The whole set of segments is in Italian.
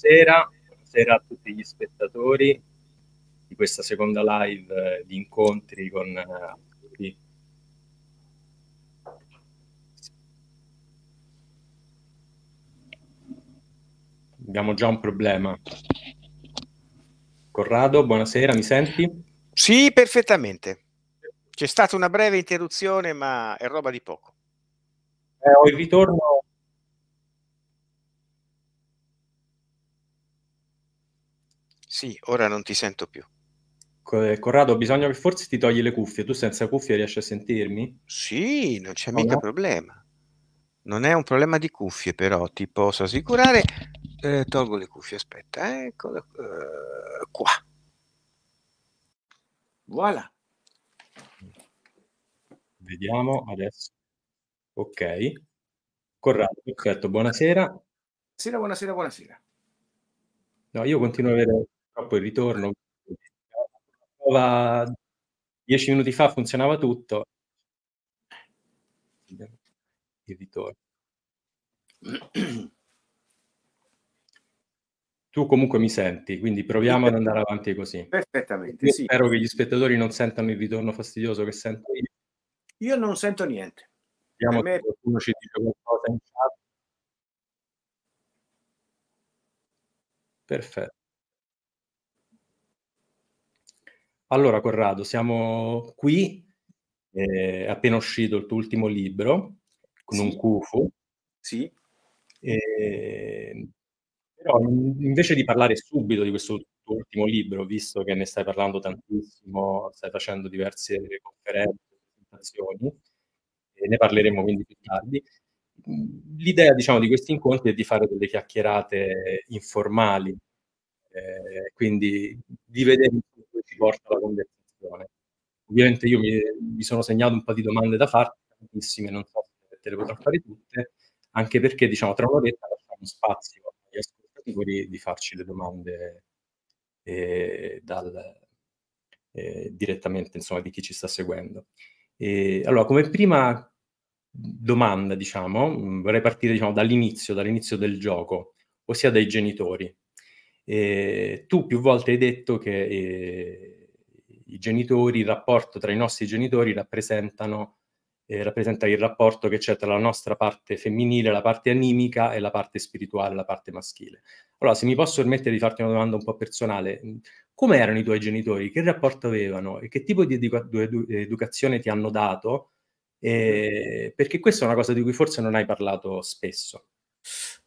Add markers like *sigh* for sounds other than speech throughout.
buonasera, buonasera a tutti gli spettatori di questa seconda live eh, di incontri con eh, tutti. Abbiamo già un problema. Corrado, buonasera, mi senti? Sì, perfettamente. C'è stata una breve interruzione, ma è roba di poco. Eh, ho il ritorno Sì, ora non ti sento più. Corrado, ho bisogno che forse ti togli le cuffie. Tu senza cuffie riesci a sentirmi? Sì, non c'è no, mica no. problema. Non è un problema di cuffie, però ti posso assicurare. Eh, tolgo le cuffie, aspetta, eccolo eh, qua. Voilà. Vediamo adesso. Ok. Corrado, perfetto, buonasera. Buonasera, buonasera, buonasera. No, io continuo a vedere purtroppo il ritorno, prova dieci minuti fa funzionava tutto, il ritorno. Tu comunque mi senti, quindi proviamo ad andare avanti così. Perfettamente, sì. Spero che gli spettatori non sentano il ritorno fastidioso che sento io. Io non sento niente. Vediamo me... qualcuno ci dice qualcosa in chat. Perfetto. Allora, Corrado, siamo qui, eh, è appena uscito il tuo ultimo libro, con sì. un cufu. Sì. E... Ehm, però mhmm, invece di parlare subito di questo tuo ultimo libro, visto che ne stai parlando tantissimo, stai facendo diverse conferenze, presentazioni, eh, ne parleremo quindi più tardi, mhmm, l'idea diciamo, di questi incontri è di fare delle chiacchierate informali eh, quindi di vedere come ci porta la conversazione. Ovviamente io mi, mi, sono segnato un po' di domande da farti, tantissime, non so se te le potrò fare tutte, anche perché diciamo tra un'oretta lasciamo spazio agli ascoltatori di farci le domande eh, dal, eh, direttamente insomma, di chi ci sta seguendo. E, allora, come prima domanda, diciamo, mm, vorrei partire diciamo, dall'inizio, dall'inizio del gioco, ossia dai genitori. Eh, tu più volte hai detto che eh, i genitori, il rapporto tra i nostri genitori rappresentano eh, rappresenta il rapporto che c'è tra la nostra parte femminile, la parte animica e la parte spirituale, la parte maschile. Allora, se mi posso permettere di farti una domanda un po' personale, mm, come erano i tuoi genitori? Che rapporto avevano? E che tipo di educa- edu- educazione ti hanno dato? Eh, perché questa è una cosa di cui forse non hai parlato spesso.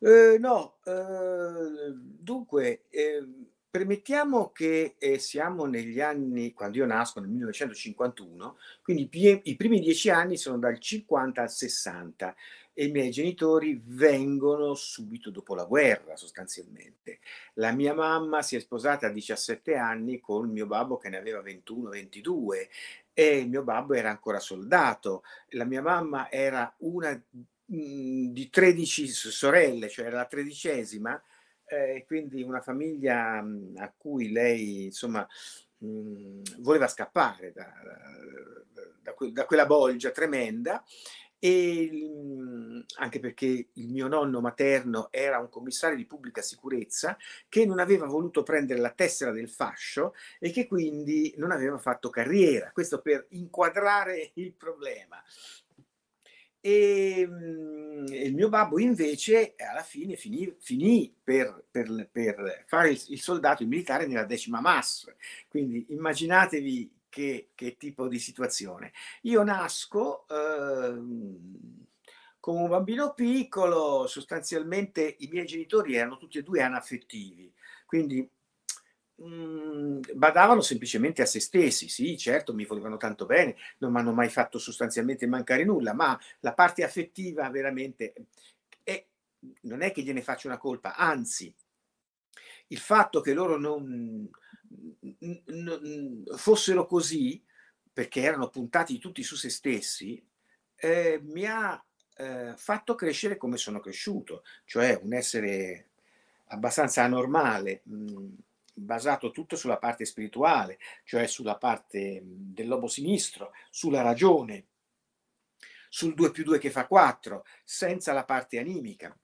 Ehm, no, eh, dunque, eh, permettiamo che eh, siamo negli anni, quando io nasco nel 1951, quindi pie, i primi dieci anni sono dal 50 al 60 e i miei genitori vengono subito dopo la guerra sostanzialmente. La mia mamma si è sposata a 17 anni con mio babbo che ne aveva 21-22 e il mio babbo era ancora soldato. La mia mamma era una Mhmm, di 13 sorelle, cioè la tredicesima, eh, quindi una famiglia mhmm, a cui lei insomma mh, mhmm, voleva scappare da, da, da, quella bolgia tremenda. E, mh, anche perché il mio nonno materno era un commissario di pubblica sicurezza che non aveva voluto prendere la tessera del fascio e che quindi non aveva fatto carriera. Questo per inquadrare il problema. Ehm, e, mh, il mio babbo invece eh, alla fine finì, finì per, per, per, fare il, il soldato, il militare nella decima massa. Quindi immaginatevi che, che, tipo di situazione. Io nasco eh, come un bambino piccolo, sostanzialmente i miei genitori erano tutti e due anaffettivi, quindi Mm, badavano semplicemente a se stessi, sì, certo, mi volevano tanto bene, non mi hanno mai fatto sostanzialmente mancare nulla, ma la parte affettiva veramente eh, è, non è che gliene faccio una colpa, anzi, il fatto che loro non, non fossero così, perché erano puntati tutti su se stessi, eh, mi ha eh, fatto crescere come sono cresciuto, cioè un essere abbastanza anormale. Mh, mm basato tutto sulla parte spirituale, cioè sulla parte mm, del lobo sinistro, sulla ragione, sul 2 più 2 che fa 4, senza la parte animica.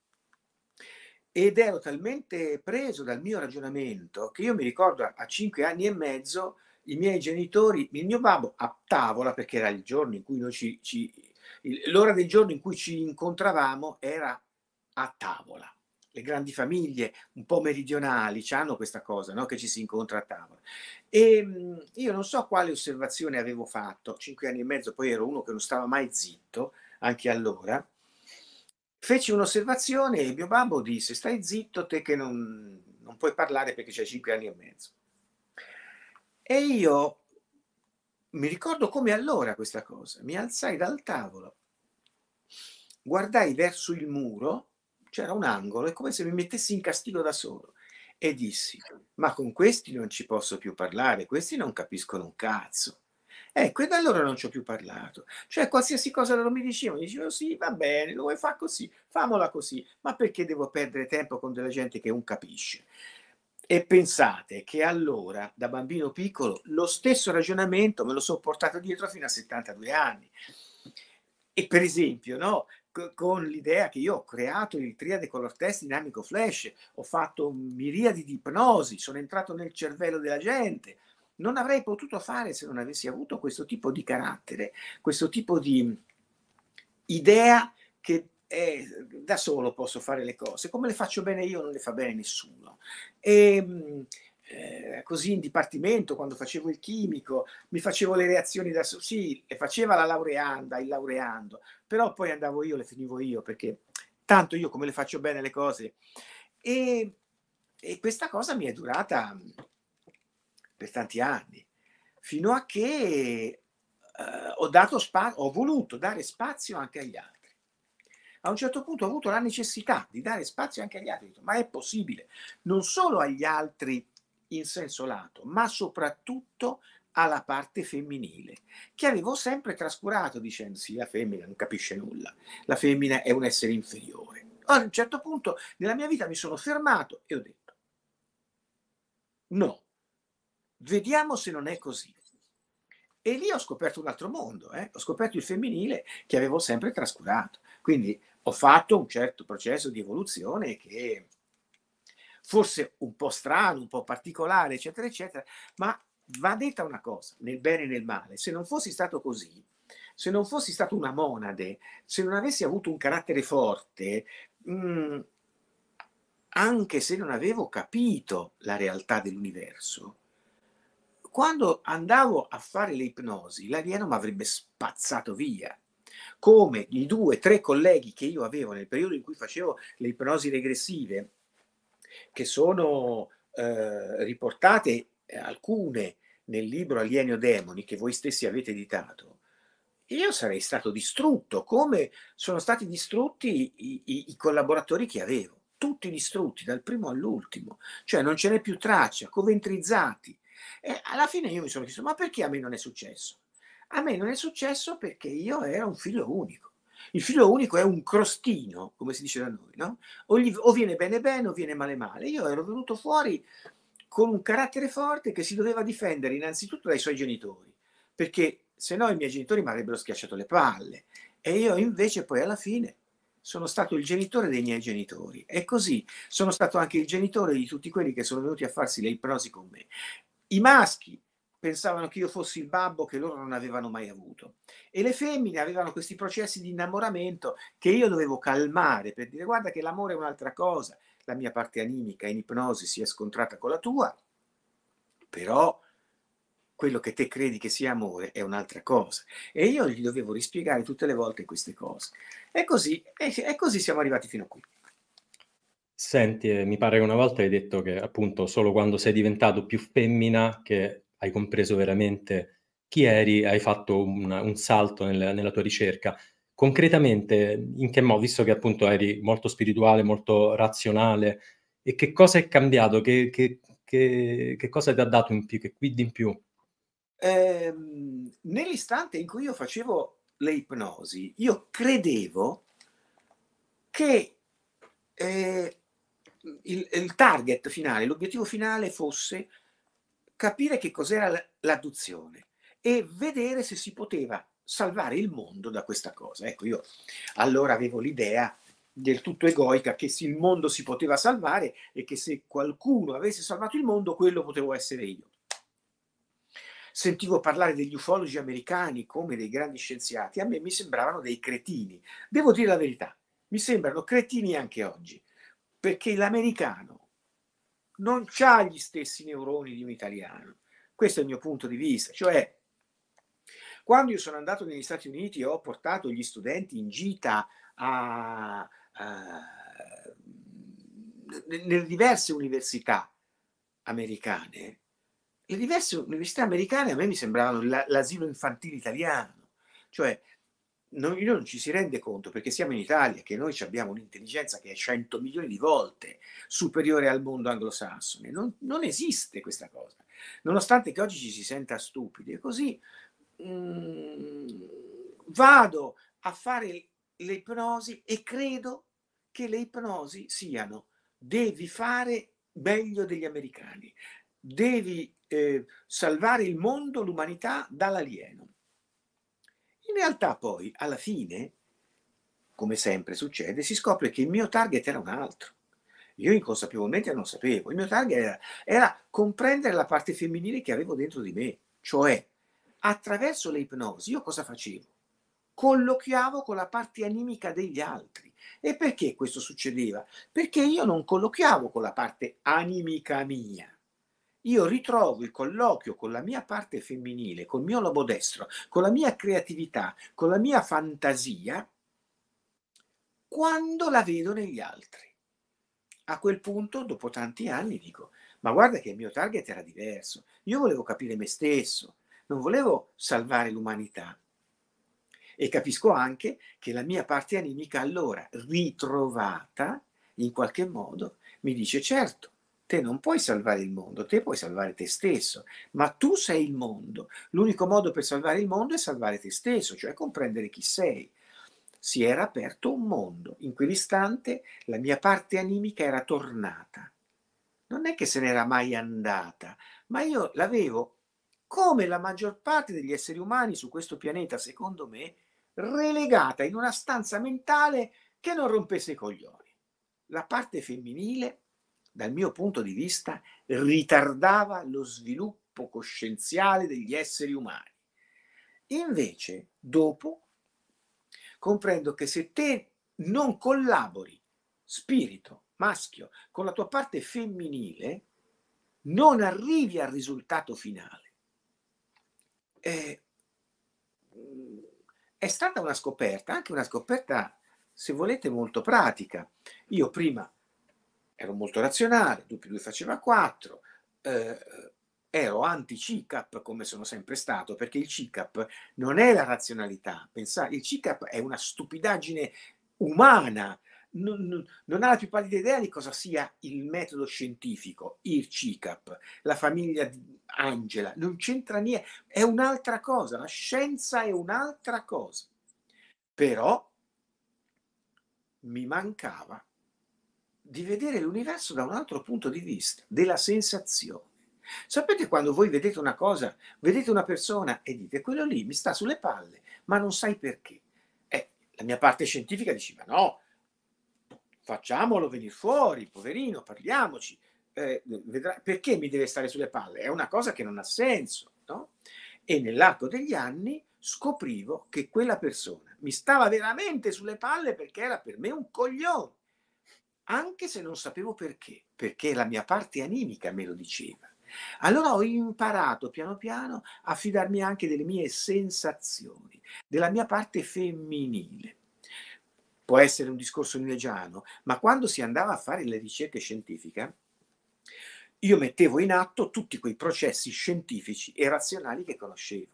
Ed ero talmente preso dal mio ragionamento che io mi ricordo a 5 anni e mezzo i miei genitori, il mio babbo a tavola, perché era il giorno in cui noi ci, ci l'ora del giorno in cui ci incontravamo era a tavola le grandi famiglie un po' meridionali hanno questa cosa, no? che ci si incontra a tavola. E ehm, io non so quale osservazione avevo fatto, cinque anni e mezzo, poi ero uno che non stava mai zitto, anche allora, feci un'osservazione e mio babbo disse stai zitto te che non, non puoi parlare perché c'hai cinque anni e mezzo. E io mi ricordo come allora questa cosa, mi alzai dal tavolo, guardai verso il muro c'era un angolo, è come se mi mettessi in castigo da solo. E dissi, ma con questi non ci posso più parlare, questi non capiscono un cazzo. Ecco, e da allora non ci ho più parlato. Cioè, qualsiasi cosa loro mi dicevano, dicevo oh sì, va bene, lo vuoi fare così, famola così, ma perché devo perdere tempo con della gente che non capisce? E pensate che allora, da bambino piccolo, lo stesso ragionamento me lo sono portato dietro fino a 72 anni. E per esempio, no? con l'idea che io ho creato il triade color test dinamico flash, ho fatto miriadi di ipnosi, sono entrato nel cervello della gente. Non avrei potuto fare se non avessi avuto questo tipo di carattere, questo tipo di idea che è, eh, da solo posso fare le cose, come le faccio bene io non le fa bene nessuno. E, ehm, eh, così in dipartimento quando facevo il chimico, mi facevo le reazioni da solo, sì, le faceva la laureanda, il laureando, però poi andavo io, le finivo io, perché tanto io come le faccio bene le cose. E, e questa cosa mi è durata per tanti anni, fino a che eh, ho, dato spazio, ho voluto dare spazio anche agli altri a un certo punto ho avuto la necessità di dare spazio anche agli altri, ma è possibile non solo agli altri in senso lato, ma soprattutto alla parte femminile, che avevo sempre trascurato dicendo sì, la femmina non capisce nulla, la femmina è un essere inferiore. a un certo punto nella mia vita mi sono fermato e ho detto no, vediamo se non è così. E lì ho scoperto un altro mondo, eh? ho scoperto il femminile che avevo sempre trascurato. Quindi ho fatto un certo processo di evoluzione che forse un po' strano, un po' particolare, eccetera, eccetera, ma va detta una cosa, nel bene e nel male, se non fossi stato così, se non fossi stato una monade, se non avessi avuto un carattere forte, mh, mm, anche se non avevo capito la realtà dell'universo, quando andavo a fare le ipnosi, l'alieno mi avrebbe spazzato via. Come i due, tre colleghi che io avevo nel periodo in cui facevo le ipnosi regressive che sono eh, riportate eh, alcune nel libro Alienio Demoni che voi stessi avete editato, io sarei stato distrutto come sono stati distrutti i, i, i collaboratori che avevo, tutti distrutti dal primo all'ultimo, cioè non ce n'è più traccia, coventrizzati. E alla fine io mi sono chiesto, ma perché a me non è successo? A me non è successo perché io ero un figlio unico il figlio unico è un crostino, come si dice da noi, no? O, gli, o viene bene bene o viene male male. Io ero venuto fuori con un carattere forte che si doveva difendere innanzitutto dai suoi genitori, perché se no i miei genitori mi avrebbero schiacciato le palle. E io invece poi alla fine sono stato il genitore dei miei genitori. E così sono stato anche il genitore di tutti quelli che sono venuti a farsi le prosi con me. I maschi pensavano che io fossi il babbo che loro non avevano mai avuto. E le femmine avevano questi processi di innamoramento che io dovevo calmare per dire guarda che l'amore è un'altra cosa, la mia parte animica in ipnosi si è scontrata con la tua, però quello che te credi che sia amore è un'altra cosa. E io gli dovevo rispiegare tutte le volte queste cose. E così, e, e così siamo arrivati fino a qui. Senti, eh, mi pare che una volta hai detto che appunto solo quando sei diventato più femmina che hai compreso veramente chi eri, hai fatto un, un salto nel, nella tua ricerca. Concretamente, in che modo, visto che appunto eri molto spirituale, molto razionale, e che cosa è cambiato? Che, che, che, che cosa ti ha dato in più, che quindi in più? Eh, nell'istante in cui io facevo le ipnosi, io credevo che eh, il, il, target finale, l'obiettivo finale fosse capire che cos'era l'adduzione e vedere se si poteva salvare il mondo da questa cosa. Ecco, io allora avevo l'idea del tutto egoica che il mondo si poteva salvare e che se qualcuno avesse salvato il mondo, quello potevo essere io. Sentivo parlare degli ufologi americani come dei grandi scienziati, a me mi sembravano dei cretini. Devo dire la verità, mi sembrano cretini anche oggi, perché l'americano non ha gli stessi neuroni di un italiano. Questo è il mio punto di vista. Cioè, quando io sono andato negli Stati Uniti e ho portato gli studenti in gita a, a, nelle diverse università americane, le diverse università americane a me mi sembravano l'asilo infantile italiano. Cioè, non, non, ci si rende conto perché siamo in Italia che noi abbiamo un'intelligenza che è 100 milioni di volte superiore al mondo anglosassone. Non, non esiste questa cosa, nonostante che oggi ci si senta stupidi. E così mh, mm, vado a fare le ipnosi e credo che le ipnosi siano devi fare meglio degli americani, devi eh, salvare il mondo, l'umanità dall'alieno. In realtà poi, alla fine, come sempre succede, si scopre che il mio target era un altro. Io inconsapevolmente non sapevo. Il mio target era, era comprendere la parte femminile che avevo dentro di me. Cioè, attraverso le ipnosi, io cosa facevo? Collochiavo con la parte animica degli altri. E perché questo succedeva? Perché io non collochiavo con la parte animica mia io ritrovo il colloquio con la mia parte femminile, col mio lobo destro, con la mia creatività, con la mia fantasia, quando la vedo negli altri. A quel punto, dopo tanti anni, dico, ma guarda che il mio target era diverso, io volevo capire me stesso, non volevo salvare l'umanità. E capisco anche che la mia parte animica allora, ritrovata, in qualche modo, mi dice certo, te non puoi salvare il mondo, te puoi salvare te stesso, ma tu sei il mondo. L'unico modo per salvare il mondo è salvare te stesso, cioè comprendere chi sei. Si era aperto un mondo, in quell'istante la mia parte animica era tornata. Non è che se n'era mai andata, ma io l'avevo, come la maggior parte degli esseri umani su questo pianeta, secondo me, relegata in una stanza mentale che non rompesse i coglioni. La parte femminile dal mio punto di vista, ritardava lo sviluppo coscienziale degli esseri umani. Invece, dopo, comprendo che se te non collabori, spirito, maschio, con la tua parte femminile, non arrivi al risultato finale. Eh, è stata una scoperta, anche una scoperta, se volete, molto pratica. Io prima ero molto razionale, 2 più 2 faceva 4, eh, ero anti-CICAP come sono sempre stato, perché il CICAP non è la razionalità, pensare, il CICAP è una stupidaggine umana, non, non, non, ha la più pallida idea di cosa sia il metodo scientifico, il CICAP, la famiglia di Angela, non c'entra niente, è un'altra cosa, la scienza è un'altra cosa. Però mi mancava di vedere l'universo da un altro punto di vista, della sensazione. Sapete quando voi vedete una cosa, vedete una persona e dite quello lì mi sta sulle palle, ma non sai perché. Eh, la mia parte scientifica dice ma no, facciamolo venire fuori, poverino, parliamoci, eh, vedrà, perché mi deve stare sulle palle? È una cosa che non ha senso. No? E nell'arco degli anni scoprivo che quella persona mi stava veramente sulle palle perché era per me un coglione anche se non sapevo perché, perché la mia parte animica me lo diceva. Allora ho imparato piano piano a fidarmi anche delle mie sensazioni, della mia parte femminile. Può essere un discorso nilegiano, ma quando si andava a fare le ricerche scientifiche, io mettevo in atto tutti quei processi scientifici e razionali che conoscevo.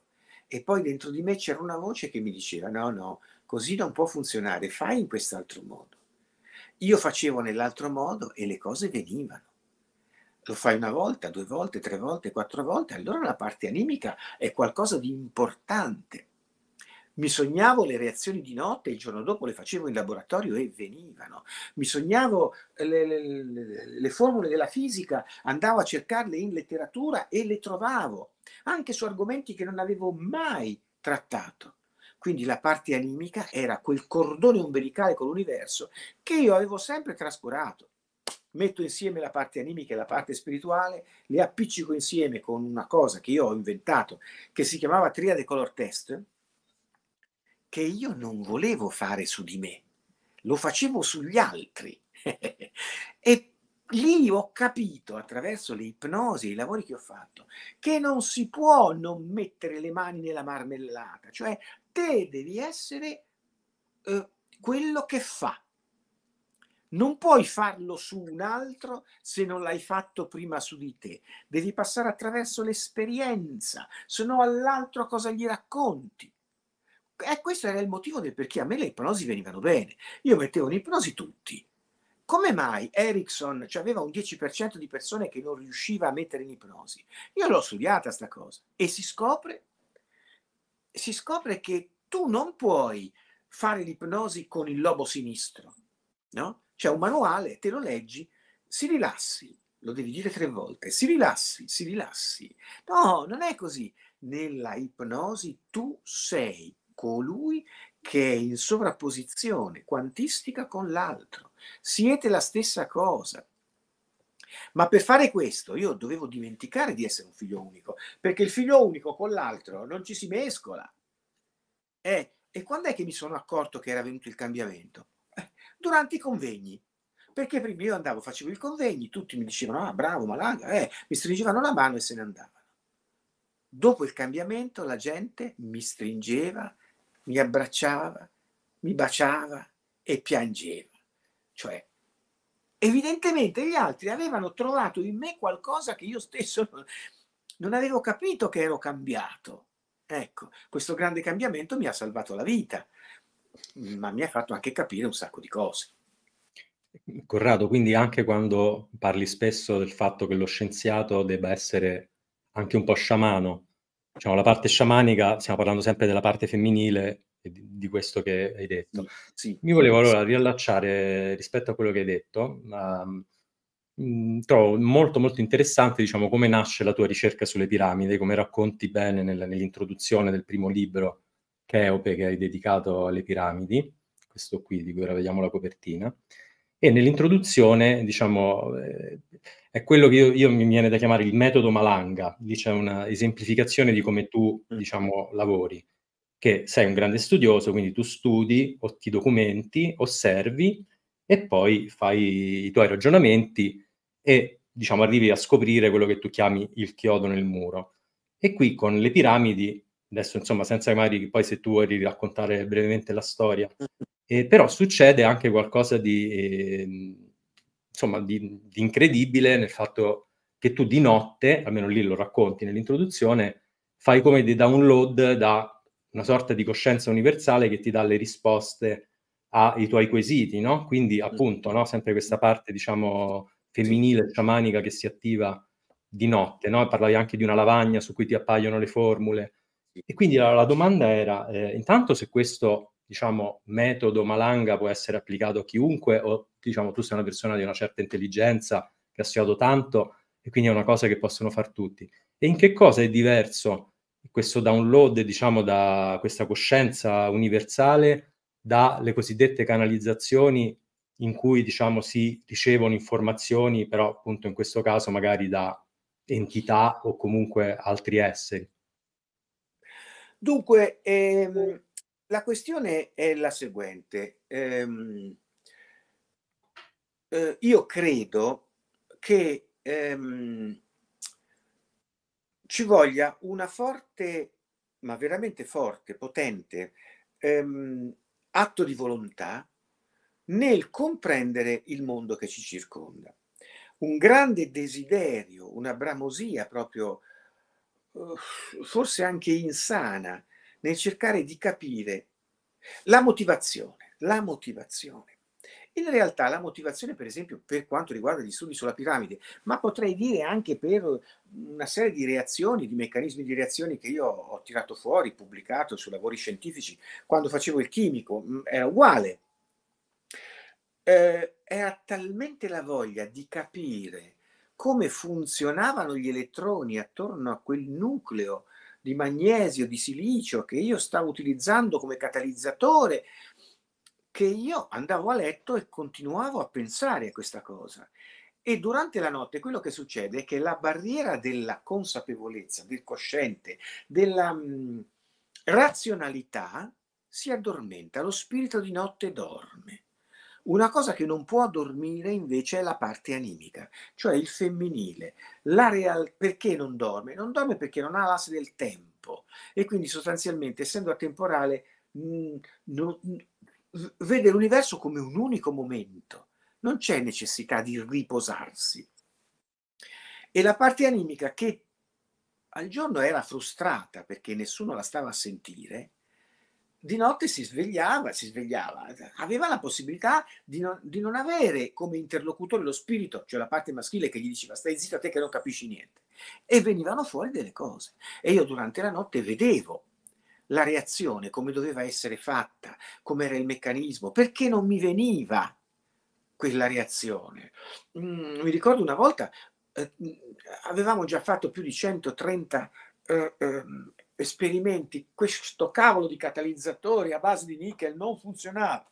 E poi dentro di me c'era una voce che mi diceva: no, no, così non può funzionare, fai in quest'altro modo. Io facevo nell'altro modo e le cose venivano. Lo fai una volta, due volte, tre volte, quattro volte, allora la parte animica è qualcosa di importante. Mi sognavo le reazioni di notte, il giorno dopo le facevo in laboratorio e venivano. Mi sognavo eh, le, le, le, formule della fisica, andavo a cercarle in letteratura e le trovavo, anche su argomenti che non avevo mai trattato. Quindi la parte animica era quel cordone umbilicale con l'universo che io avevo sempre trascurato. Metto insieme la parte animica e la parte spirituale, le appiccico insieme con una cosa che io ho inventato, che si chiamava triade color test, che io non volevo fare su di me, lo facevo sugli altri. *laughs* e lì ho capito attraverso le ipnosi e i lavori che ho fatto che non si può non mettere le mani nella marmellata, cioè te devi essere eh, quello che fa. Non puoi farlo su un altro se non l'hai fatto prima su di te. Devi passare attraverso l'esperienza, se no all'altro cosa gli racconti. E questo era il motivo del perché a me le ipnosi venivano bene. Io mettevo in ipnosi tutti. Come mai Erickson cioè aveva un 10% di persone che non riusciva a mettere in ipnosi? Io l'ho studiata sta cosa e si scopre si scopre che tu non puoi fare l'ipnosi con il lobo sinistro, no? C'è un manuale, te lo leggi, si rilassi, lo devi dire tre volte, si rilassi, si rilassi. No, non è così. Nella ipnosi tu sei colui che è in sovrapposizione quantistica con l'altro. Siete la stessa cosa, ma per fare questo io dovevo dimenticare di essere un figlio unico, perché il figlio unico con l'altro non ci si mescola. Eh, e quando è che mi sono accorto che era venuto il cambiamento? Eh, durante i convegni. Perché prima io andavo, facevo i convegni, tutti mi dicevano, ah bravo Malaga, eh, mi stringevano la mano e se ne andavano. Dopo il cambiamento la gente mi stringeva, mi abbracciava, mi baciava e piangeva. Cioè, Evidentemente gli altri avevano trovato in me qualcosa che io stesso non avevo capito che ero cambiato. Ecco, questo grande cambiamento mi ha salvato la vita, ma mi ha fatto anche capire un sacco di cose. Corrado, quindi anche quando parli spesso del fatto che lo scienziato debba essere anche un po' sciamano, diciamo la parte sciamanica, stiamo parlando sempre della parte femminile, di questo che hai detto. Sì, Mi volevo allora riallacciare rispetto a quello che hai detto. Um, trovo molto molto interessante diciamo, come nasce la tua ricerca sulle piramidi, come racconti bene nel, nell'introduzione del primo libro Cheope che hai dedicato alle piramidi, questo qui di cui ora vediamo la copertina. E nell'introduzione, diciamo, eh, è quello che io, io, mi viene da chiamare il metodo Malanga, lì c'è una esemplificazione di come tu, mm. diciamo, lavori che sei un grande studioso, quindi tu studi o ti documenti, osservi e poi fai i tuoi ragionamenti e diciamo arrivi a scoprire quello che tu chiami il chiodo nel muro. E qui con le piramidi, adesso insomma senza magari poi se tu vuoi raccontare brevemente la storia, eh, però succede anche qualcosa di, eh, insomma, di, di incredibile nel fatto che tu di notte, almeno lì lo racconti nell'introduzione, fai come dei download da una sorta di coscienza universale che ti dà le risposte ai tuoi quesiti, no? Quindi appunto, no? sempre questa parte, diciamo, femminile, sciamanica che si attiva di notte, no? Parlavi anche di una lavagna su cui ti appaiono le formule. E quindi la, la domanda era, eh, intanto se questo, diciamo, metodo malanga può essere applicato a chiunque o, diciamo, tu sei una persona di una certa intelligenza che ha studiato tanto e quindi è una cosa che possono fare tutti. E in che cosa è diverso questo download, diciamo, da questa coscienza universale dalle cosiddette canalizzazioni in cui, diciamo, si ricevono informazioni, però appunto in questo caso magari da entità o comunque altri esseri. Dunque, ehm, la questione è la seguente. Ehm, eh, io credo che ehm, ci voglia una forte, ma veramente forte, potente ehm, atto di volontà nel comprendere il mondo che ci circonda. Un grande desiderio, una bramosia proprio eh, forse anche insana nel cercare di capire la motivazione, la motivazione. In realtà la motivazione, per esempio, per quanto riguarda gli studi sulla piramide, ma potrei dire anche per una serie di reazioni, di meccanismi di reazioni che io ho tirato fuori, pubblicato su lavori scientifici, quando facevo il chimico, mm, era uguale. Eh, era talmente la voglia di capire come funzionavano gli elettroni attorno a quel nucleo di magnesio, di silicio che io stavo utilizzando come catalizzatore che io andavo a letto e continuavo a pensare a questa cosa. E durante la notte quello che succede è che la barriera della consapevolezza, del cosciente, della mh, mm, razionalità si addormenta, lo spirito di notte dorme. Una cosa che non può dormire invece è la parte animica, cioè il femminile. La real... Perché non dorme? Non dorme perché non ha l'asse del tempo e quindi sostanzialmente, essendo atemporale, mh, mm, non, vede l'universo come un unico momento, non c'è necessità di riposarsi. E la parte animica che al giorno era frustrata perché nessuno la stava a sentire, di notte si svegliava, si svegliava, aveva la possibilità di non, di non, avere come interlocutore lo spirito, cioè la parte maschile che gli diceva stai zitto a te che non capisci niente, e venivano fuori delle cose. E io durante la notte vedevo la reazione, come doveva essere fatta, come era il meccanismo, perché non mi veniva quella reazione. Mm, mi ricordo una volta eh, mm, avevamo già fatto più di 130 eh, eh, esperimenti, questo cavolo di catalizzatore a base di nickel non funzionava.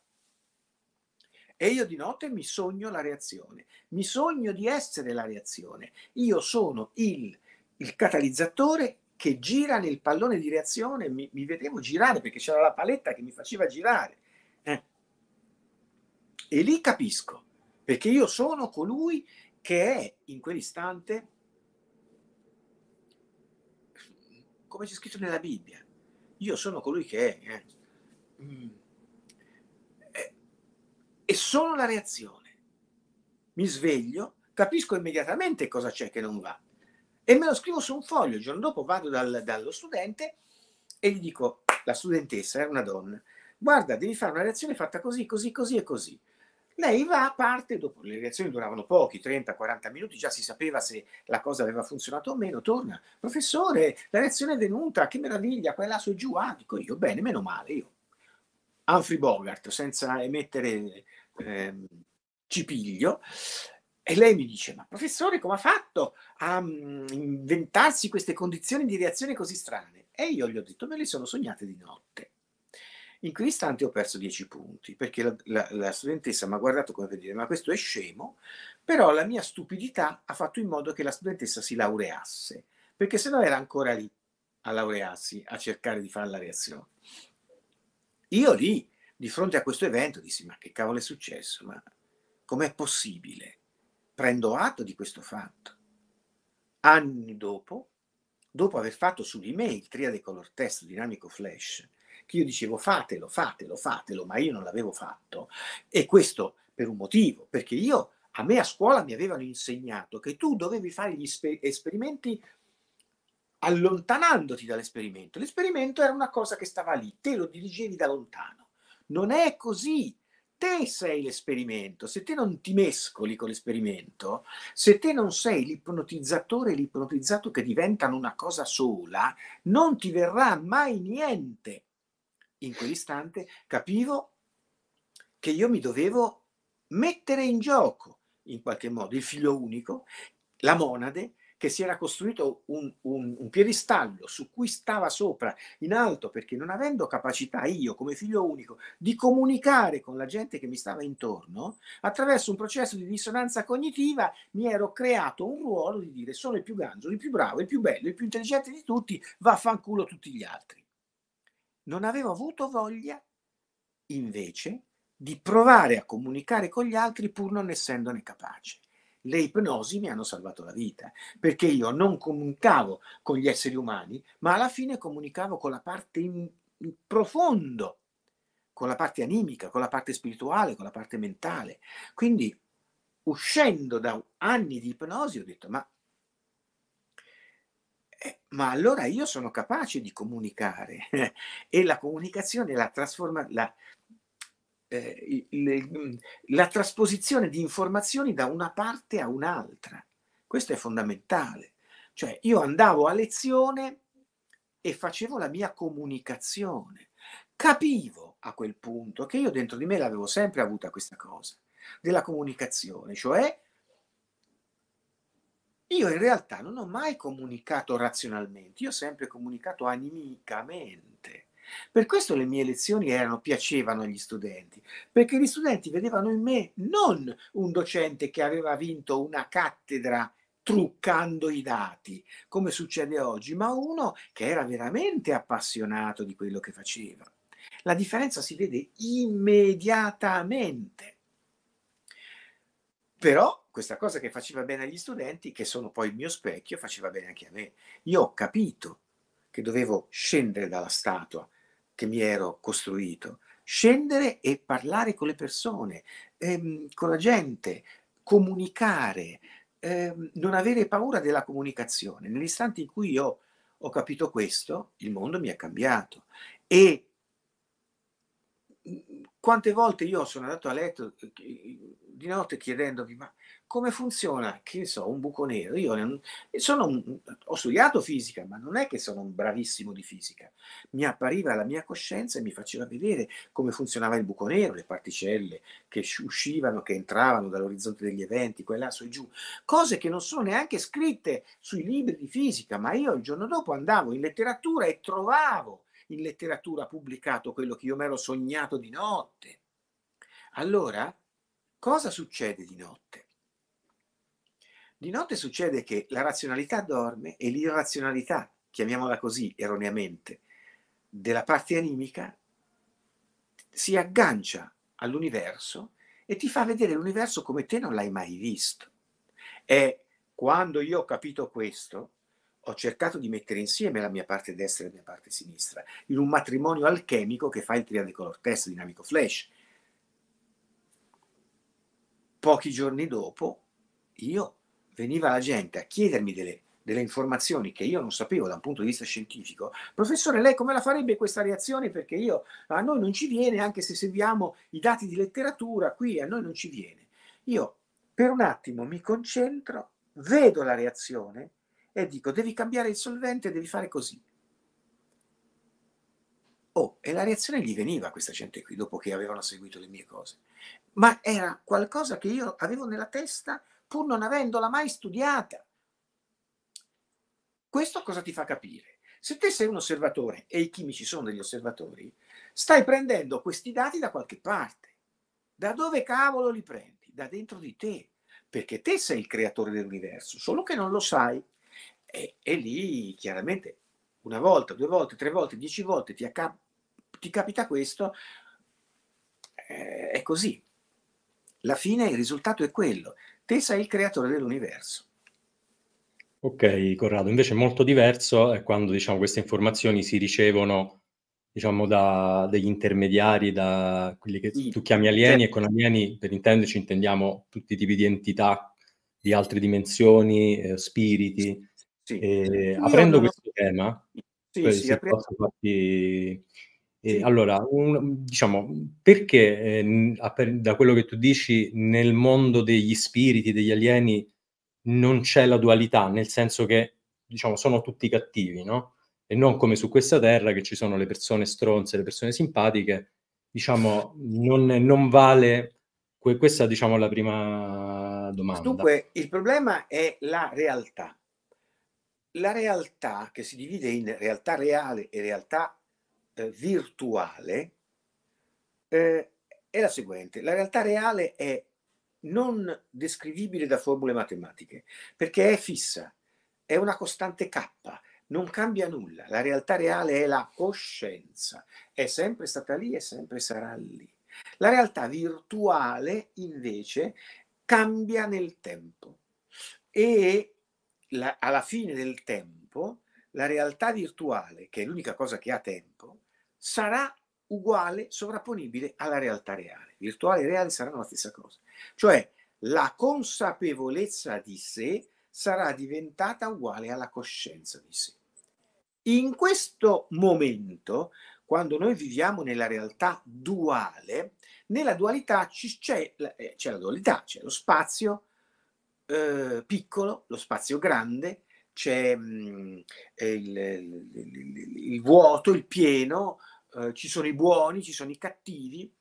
E io di notte mi sogno la reazione, mi sogno di essere la reazione. Io sono il, il catalizzatore che gira nel pallone di reazione, mi, mi vedevo girare perché c'era la paletta che mi faceva girare. Eh. E lì capisco, perché io sono colui che è in quell'istante, come c'è scritto nella Bibbia, io sono colui che è. Eh. Mm. E, e sono la reazione. Mi sveglio, capisco immediatamente cosa c'è che non va e me lo scrivo su un foglio. Il giorno dopo vado dal, dallo studente e gli dico, la studentessa è eh, una donna, guarda, devi fare una reazione fatta così, così, così e così. Lei va, a parte, dopo le reazioni duravano pochi, 30-40 minuti, già si sapeva se la cosa aveva funzionato o meno, torna, professore, la reazione è venuta, che meraviglia, quella su e giù, ah, dico io, bene, meno male, io. Humphrey Bogart, senza emettere eh, cipiglio, e lei mi dice, ma professore, come ha fatto a mm, inventarsi queste condizioni di reazione così strane? E io gli ho detto, me le sono sognate di notte. In quell'istante ho perso 10 punti, perché la, la, la studentessa mi ha guardato come per dire, ma questo è scemo, però la mia stupidità ha fatto in modo che la studentessa si laureasse, perché se no era ancora lì a laurearsi, a cercare di fare la reazione. Io lì, di fronte a questo evento, dissi, ma che cavolo è successo? Ma com'è possibile? prendo atto di questo fatto. Anni dopo, dopo aver fatto su di me il triade color test dinamico flash, che io dicevo fatelo, fatelo, fatelo, ma io non l'avevo fatto, e questo per un motivo, perché io a me a scuola mi avevano insegnato che tu dovevi fare gli esper- esperimenti allontanandoti dall'esperimento. L'esperimento era una cosa che stava lì, te lo dirigevi da lontano. Non è così te sei l'esperimento, se te non ti mescoli con l'esperimento, se te non sei l'ipnotizzatore e l'ipnotizzato che diventano una cosa sola, non ti verrà mai niente. In quell'istante capivo che io mi dovevo mettere in gioco, in qualche modo, il figlio unico, la monade, che si era costruito un, un, un piedistallo su cui stava sopra, in alto, perché non avendo capacità io, come figlio unico, di comunicare con la gente che mi stava intorno, attraverso un processo di dissonanza cognitiva mi ero creato un ruolo di dire sono il più ganzo, il più bravo, il più bello, il più intelligente di tutti, vaffanculo tutti gli altri. Non avevo avuto voglia, invece, di provare a comunicare con gli altri pur non essendone capace le ipnosi mi hanno salvato la vita, perché io non comunicavo con gli esseri umani, ma alla fine comunicavo con la parte in, in profondo, con la parte animica, con la parte spirituale, con la parte mentale. Quindi uscendo da anni di ipnosi ho detto, ma, eh, ma allora io sono capace di comunicare *laughs* e la comunicazione, la, trasforma, eh, le, mm, la trasposizione di informazioni da una parte a un'altra. Questo è fondamentale. Cioè io andavo a lezione e facevo la mia comunicazione. Capivo a quel punto che io dentro di me l'avevo sempre avuta questa cosa della comunicazione, cioè io in realtà non ho mai comunicato razionalmente, io ho sempre comunicato animicamente. Per questo le mie lezioni erano, piacevano agli studenti, perché gli studenti vedevano in me non un docente che aveva vinto una cattedra truccando i dati, come succede oggi, ma uno che era veramente appassionato di quello che faceva. La differenza si vede immediatamente. Però questa cosa che faceva bene agli studenti, che sono poi il mio specchio, faceva bene anche a me. Io ho capito che dovevo scendere dalla statua che mi ero costruito, scendere e parlare con le persone, ehm, con la gente, comunicare, ehm, non avere paura della comunicazione. Nell'istante in cui io ho capito questo, il mondo mi è cambiato e quante volte io sono andato a letto eh, eh, di notte chiedendomi ma come funziona, che so, un buco nero? Io un, ho studiato fisica, ma non è che sono un bravissimo di fisica. Mi appariva la mia coscienza e mi faceva vedere come funzionava il buco nero, le particelle che uscivano, che entravano dall'orizzonte degli eventi, quella su e giù. Cose che non sono neanche scritte sui libri di fisica, ma io il giorno dopo andavo in letteratura e trovavo in letteratura pubblicato quello che io mi ero sognato di notte. Allora, cosa succede di notte? Di notte succede che la razionalità dorme e l'irrazionalità, chiamiamola così erroneamente, della parte animica si aggancia all'universo e ti fa vedere l'universo come te non l'hai mai visto. E quando io ho capito questo, ho cercato di mettere insieme la mia parte destra e la mia parte sinistra in un matrimonio alchemico che fa il triade color test dinamico flash. Pochi giorni dopo io veniva la gente a chiedermi delle, delle, informazioni che io non sapevo da un punto di vista scientifico. Professore, lei come la farebbe questa reazione? Perché io, a noi non ci viene, anche se seguiamo i dati di letteratura, qui a noi non ci viene. Io per un attimo mi concentro, vedo la reazione e dico devi cambiare il solvente, devi fare così. Oh, e la reazione gli veniva a questa gente qui, dopo che avevano seguito le mie cose. Ma era qualcosa che io avevo nella testa pur non avendola mai studiata. Questo cosa ti fa capire? Se te sei un osservatore e i chimici sono degli osservatori, stai prendendo questi dati da qualche parte. Da dove cavolo li prendi? Da dentro di te, perché te sei il creatore dell'universo, solo che non lo sai. E, e lì chiaramente una volta, due volte, tre volte, dieci volte ti, acca- ti capita questo, eh, è così. La fine, il risultato è quello. Te sei il creatore dell'universo. Ok, Corrado, invece molto diverso è eh, quando diciamo, queste informazioni si ricevono diciamo, da degli intermediari, da quelli che tu chiami alieni, cioè e con alieni per intenderci intendiamo tutti i tipi di entità di altre dimensioni, eh, spiriti. Sì. E, ehm, aprendo non... questo tema, sì, sì, aprendo... Farti... Eh, sì. allora, un, diciamo, perché eh, da quello che tu dici nel mondo degli spiriti, degli alieni, non c'è la dualità, nel senso che diciamo, sono tutti cattivi, no? E non come su questa terra che ci sono le persone stronze, le persone simpatiche, diciamo, non, non vale... questa, diciamo, è la prima domanda. Dunque, il problema è la realtà la realtà che si divide in realtà reale e realtà eh, virtuale eh, è la seguente. La realtà reale è non descrivibile da formule matematiche perché è fissa, è una costante K, non cambia nulla. La realtà reale è la coscienza, è sempre stata lì e sempre sarà lì. La realtà virtuale invece cambia nel tempo e la, alla fine del tempo la realtà virtuale, che è l'unica cosa che ha tempo, sarà uguale, sovrapponibile alla realtà reale. Virtuale e reale saranno la stessa cosa. Cioè la consapevolezza di sé sarà diventata uguale alla coscienza di sé. In questo momento, quando noi viviamo nella realtà duale, nella dualità c'è, eh, c'è la dualità, c'è lo spazio, eh, piccolo, lo spazio grande, c'è mh, mm, eh, il, il, il, il, vuoto, il pieno, eh, ci sono i buoni, ci sono i cattivi.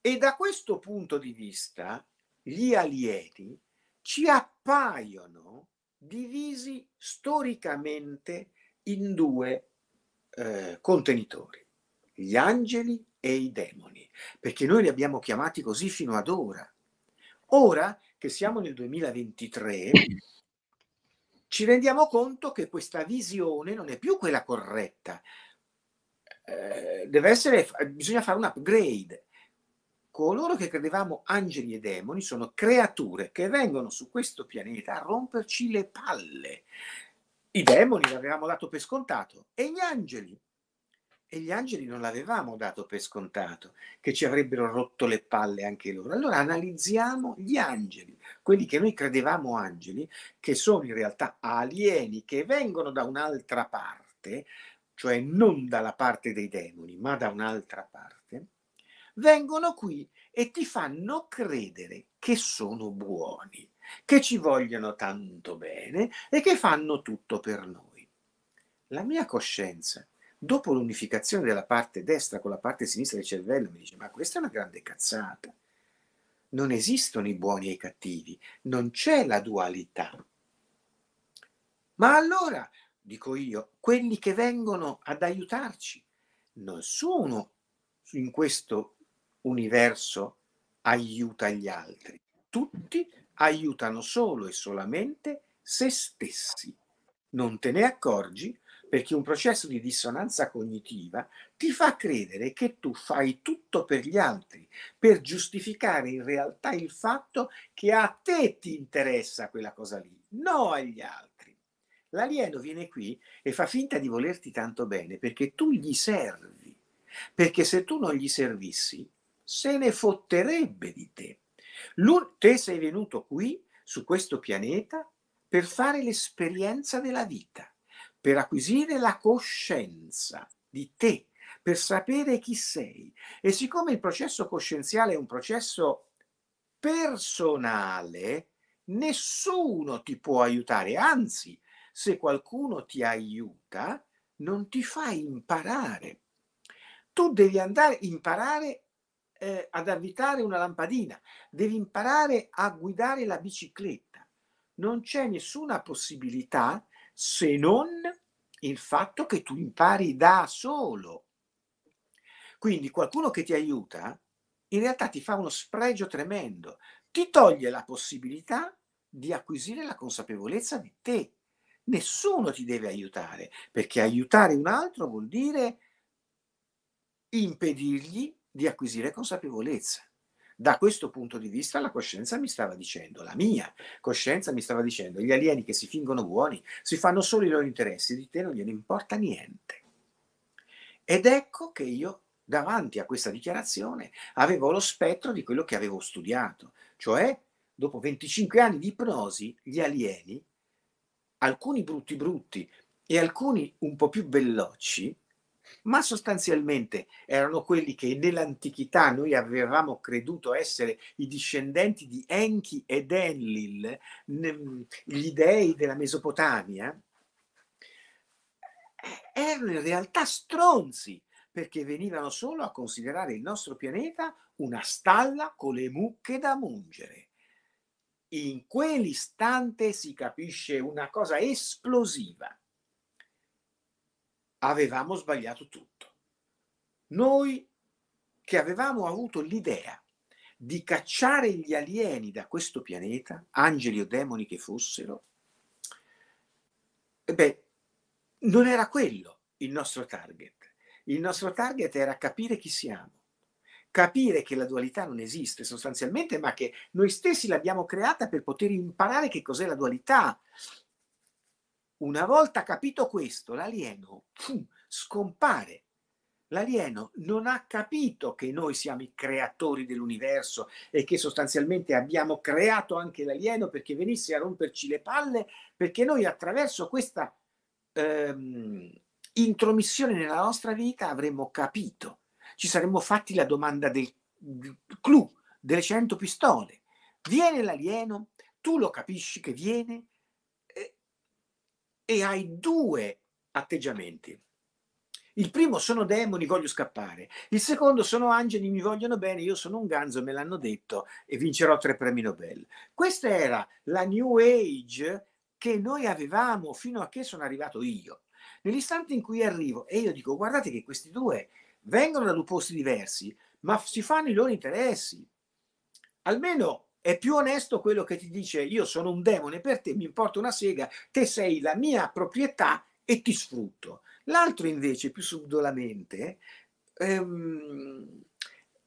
E da questo punto di vista gli alieni ci appaiono divisi storicamente in due eh, contenitori, gli angeli e i demoni, perché noi li abbiamo chiamati così fino ad ora. Ora che siamo nel 2023, *coughs* ci rendiamo conto che questa visione non è più quella corretta. Eh, deve essere, bisogna fare un upgrade. Coloro che credevamo angeli e demoni sono creature che vengono su questo pianeta a romperci le palle. I demoni l'avevamo dato per scontato e gli angeli e gli angeli non l'avevamo dato per scontato, che ci avrebbero rotto le palle anche loro. Allora analizziamo gli angeli, quelli che noi credevamo angeli, che sono in realtà alieni che vengono da un'altra parte, cioè non dalla parte dei demoni, ma da un'altra parte, vengono qui e ti fanno credere che sono buoni, che ci vogliono tanto bene e che fanno tutto per noi. La mia coscienza dopo l'unificazione della parte destra con la parte sinistra del cervello, mi dice, ma questa è una grande cazzata. Non esistono i buoni e i cattivi, non c'è la dualità. Ma allora, dico io, quelli che vengono ad aiutarci non sono in questo universo aiuta gli altri. Tutti aiutano solo e solamente se stessi. Non te ne accorgi perché un processo di dissonanza cognitiva ti fa credere che tu fai tutto per gli altri, per giustificare in realtà il fatto che a te ti interessa quella cosa lì, no agli altri. L'alieno viene qui e fa finta di volerti tanto bene perché tu gli servi, perché se tu non gli servissi, se ne fotterebbe di te. L'un- te sei venuto qui, su questo pianeta, per fare l'esperienza della vita per acquisire la coscienza di te, per sapere chi sei. E siccome il processo coscienziale è un processo personale, nessuno ti può aiutare, anzi, se qualcuno ti aiuta, non ti fa imparare. Tu devi andare a imparare eh, ad avvitare una lampadina, devi imparare a guidare la bicicletta. Non c'è nessuna possibilità se non il fatto che tu impari da solo. Quindi qualcuno che ti aiuta in realtà ti fa uno spregio tremendo, ti toglie la possibilità di acquisire la consapevolezza di te. Nessuno ti deve aiutare, perché aiutare un altro vuol dire impedirgli di acquisire consapevolezza. Da questo punto di vista la coscienza mi stava dicendo, la mia coscienza mi stava dicendo, gli alieni che si fingono buoni, si fanno solo i loro interessi, di te non gliene importa niente. Ed ecco che io davanti a questa dichiarazione avevo lo spettro di quello che avevo studiato, cioè dopo 25 anni di ipnosi gli alieni, alcuni brutti brutti e alcuni un po' più bellocci, ma sostanzialmente erano quelli che nell'antichità noi avevamo creduto essere i discendenti di Enki ed Enlil, gli dei della Mesopotamia, erano in realtà stronzi perché venivano solo a considerare il nostro pianeta una stalla con le mucche da mungere. In quell'istante si capisce una cosa esplosiva avevamo sbagliato tutto. Noi che avevamo avuto l'idea di cacciare gli alieni da questo pianeta, angeli o demoni che fossero, eh beh, non era quello il nostro target. Il nostro target era capire chi siamo, capire che la dualità non esiste sostanzialmente, ma che noi stessi l'abbiamo creata per poter imparare che cos'è la dualità, una volta capito questo, l'alieno pum, scompare. L'alieno non ha capito che noi siamo i creatori dell'universo e che sostanzialmente abbiamo creato anche l'alieno perché venisse a romperci le palle, perché noi attraverso questa ehm, intromissione nella nostra vita avremmo capito, ci saremmo fatti la domanda del clou, delle cento pistole. Viene l'alieno, tu lo capisci che viene, e hai due atteggiamenti. Il primo sono demoni, voglio scappare. Il secondo sono angeli, mi vogliono bene, io sono un ganzo, me l'hanno detto e vincerò tre premi Nobel. Questa era la New Age che noi avevamo fino a che sono arrivato io. Nell'istante in cui arrivo e io dico guardate che questi due vengono da due posti diversi, ma si fanno i loro interessi. Almeno è più onesto quello che ti dice io sono un demone per te, mi importa una sega, te sei la mia proprietà e ti sfrutto. L'altro invece, più subdolamente, ehm,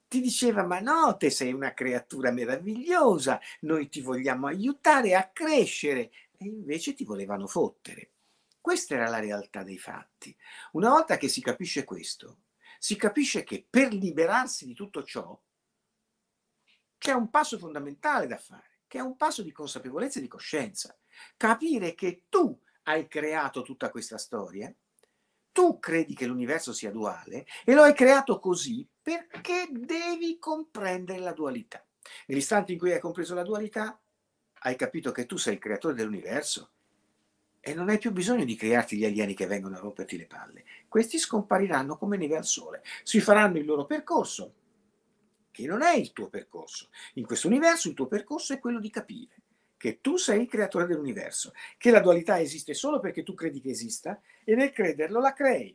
ti diceva ma no, te sei una creatura meravigliosa, noi ti vogliamo aiutare a crescere e invece ti volevano fottere. Questa era la realtà dei fatti. Una volta che si capisce questo, si capisce che per liberarsi di tutto ciò che è un passo fondamentale da fare, che è un passo di consapevolezza e di coscienza. Capire che tu hai creato tutta questa storia, tu credi che l'universo sia duale e lo hai creato così perché devi comprendere la dualità. Nell'istante in cui hai compreso la dualità, hai capito che tu sei il creatore dell'universo e non hai più bisogno di crearti gli alieni che vengono a romperti le palle. Questi scompariranno come neve al sole, si faranno il loro percorso, che non è il tuo percorso. In questo universo il tuo percorso è quello di capire che tu sei il creatore dell'universo, che la dualità esiste solo perché tu credi che esista e nel crederlo la crei.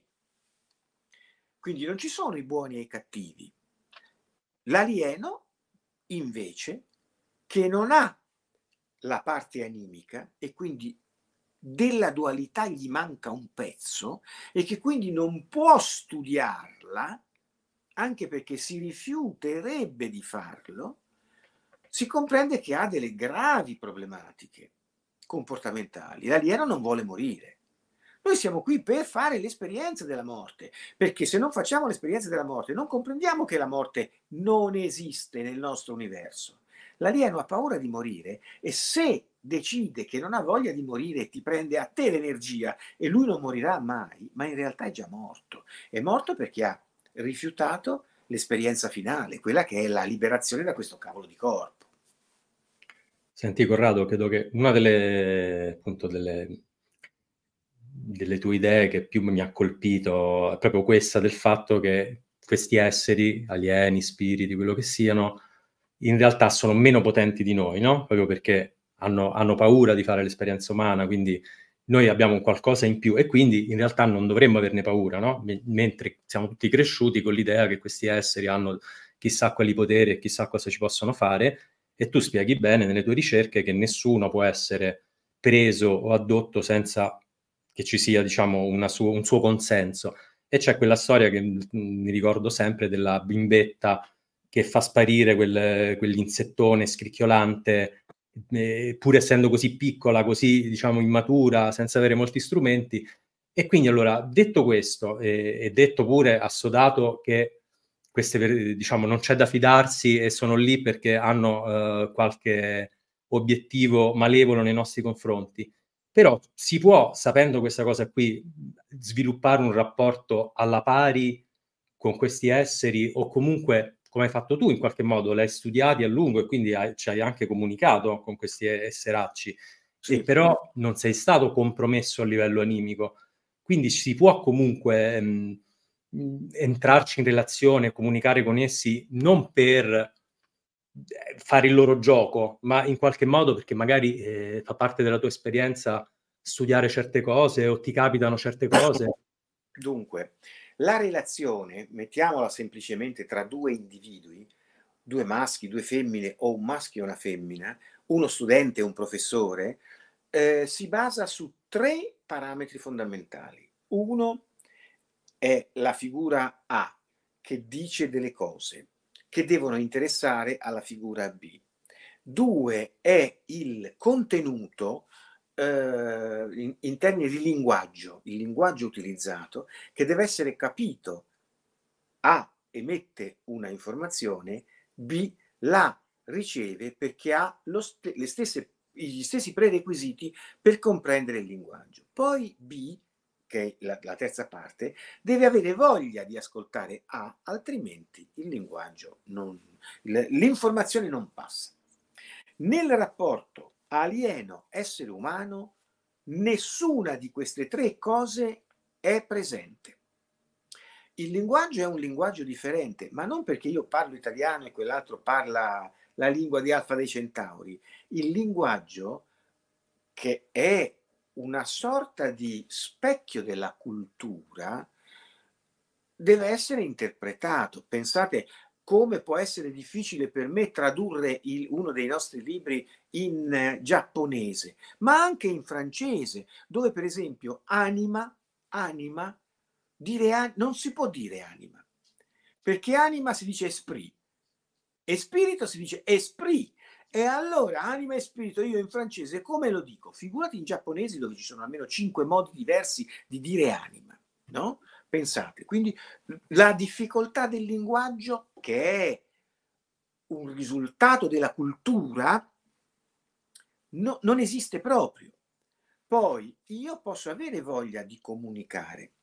Quindi non ci sono i buoni e i cattivi. L'alieno, invece, che non ha la parte animica e quindi della dualità gli manca un pezzo e che quindi non può studiarla, anche perché si rifiuterebbe di farlo, si comprende che ha delle gravi problematiche comportamentali. L'alieno non vuole morire. Noi siamo qui per fare l'esperienza della morte, perché se non facciamo l'esperienza della morte non comprendiamo che la morte non esiste nel nostro universo. L'alieno ha paura di morire e se decide che non ha voglia di morire e ti prende a te l'energia e lui non morirà mai, ma in realtà è già morto. È morto perché ha rifiutato l'esperienza finale, quella che è la liberazione da questo cavolo di corpo. Senti Corrado, credo che una delle, appunto, delle, delle tue idee che più mi ha colpito è proprio questa del fatto che questi esseri, alieni, spiriti, quello che siano, in realtà sono meno potenti di noi, no? Proprio perché hanno, hanno paura di fare l'esperienza umana, quindi noi abbiamo qualcosa in più e quindi in realtà non dovremmo averne paura, no? M- mentre siamo tutti cresciuti con l'idea che questi esseri hanno chissà quali poteri e chissà cosa ci possono fare e tu spieghi bene nelle tue ricerche che nessuno può essere preso o addotto senza che ci sia, diciamo, su- un suo consenso. E c'è quella storia che mhmm, mi ricordo sempre della bimbetta che fa sparire quel, quell'insettone scricchiolante eh, pur essendo così piccola, così diciamo immatura, senza avere molti strumenti. E quindi allora, detto questo, e, e detto pure assodato che queste, diciamo, non c'è da fidarsi e sono lì perché hanno eh, qualche obiettivo malevolo nei nostri confronti, però si può, sapendo questa cosa qui, sviluppare un rapporto alla pari con questi esseri o comunque come hai fatto tu in qualche modo, l'hai studiati a lungo e quindi hai, ci hai anche comunicato con questi esseracci, sì, e però non sei stato compromesso a livello animico. Quindi si può comunque ehm, mh, entrarci in relazione, comunicare con essi, non per eh, fare il loro gioco, ma in qualche modo perché magari eh, fa parte della tua esperienza studiare certe cose o ti capitano certe cose. Dunque, la relazione, mettiamola semplicemente tra due individui, due maschi, due femmine o un maschio e una femmina, uno studente e un professore, eh, si basa su tre parametri fondamentali. Uno è la figura A che dice delle cose che devono interessare alla figura B. Due è il contenuto eh, in, in termini di linguaggio, il linguaggio utilizzato che deve essere capito A emette una informazione, B la riceve perché ha st- le stesse, gli stessi prerequisiti per comprendere il linguaggio. Poi B, che è la, la terza parte, deve avere voglia di ascoltare A, altrimenti il linguaggio non, l'informazione non passa. Nel rapporto alieno, essere umano, nessuna di queste tre cose è presente. Il linguaggio è un linguaggio differente, ma non perché io parlo italiano e quell'altro parla la lingua di Alfa dei Centauri. Il linguaggio, che è una sorta di specchio della cultura, deve essere interpretato. Pensate come può essere difficile per me tradurre il, uno dei nostri libri in eh, giapponese, ma anche in francese, dove per esempio anima, anima, dire an- non si può dire anima, perché anima si dice esprit e spirito si dice esprit. E allora anima e spirito io in francese come lo dico? Figurati in giapponese dove ci sono almeno cinque modi diversi di dire anima, no? Pensate, quindi la difficoltà del linguaggio che è un risultato della cultura no, non esiste proprio. Poi io posso avere voglia di comunicare,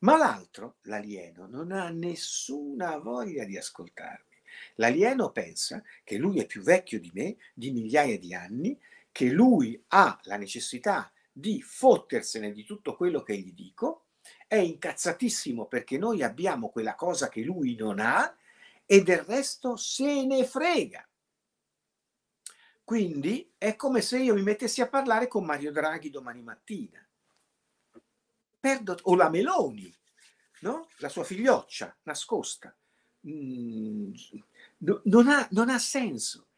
ma l'altro, l'alieno, non ha nessuna voglia di ascoltarmi. L'alieno pensa che lui è più vecchio di me di migliaia di anni, che lui ha la necessità di fottersene di tutto quello che gli dico è incazzatissimo perché noi abbiamo quella cosa che lui non ha e del resto se ne frega. Quindi è come se io mi mettessi a parlare con Mario Draghi domani mattina. Perdo, o la Meloni, no? la sua figlioccia nascosta. Mm, non, ha, non ha senso,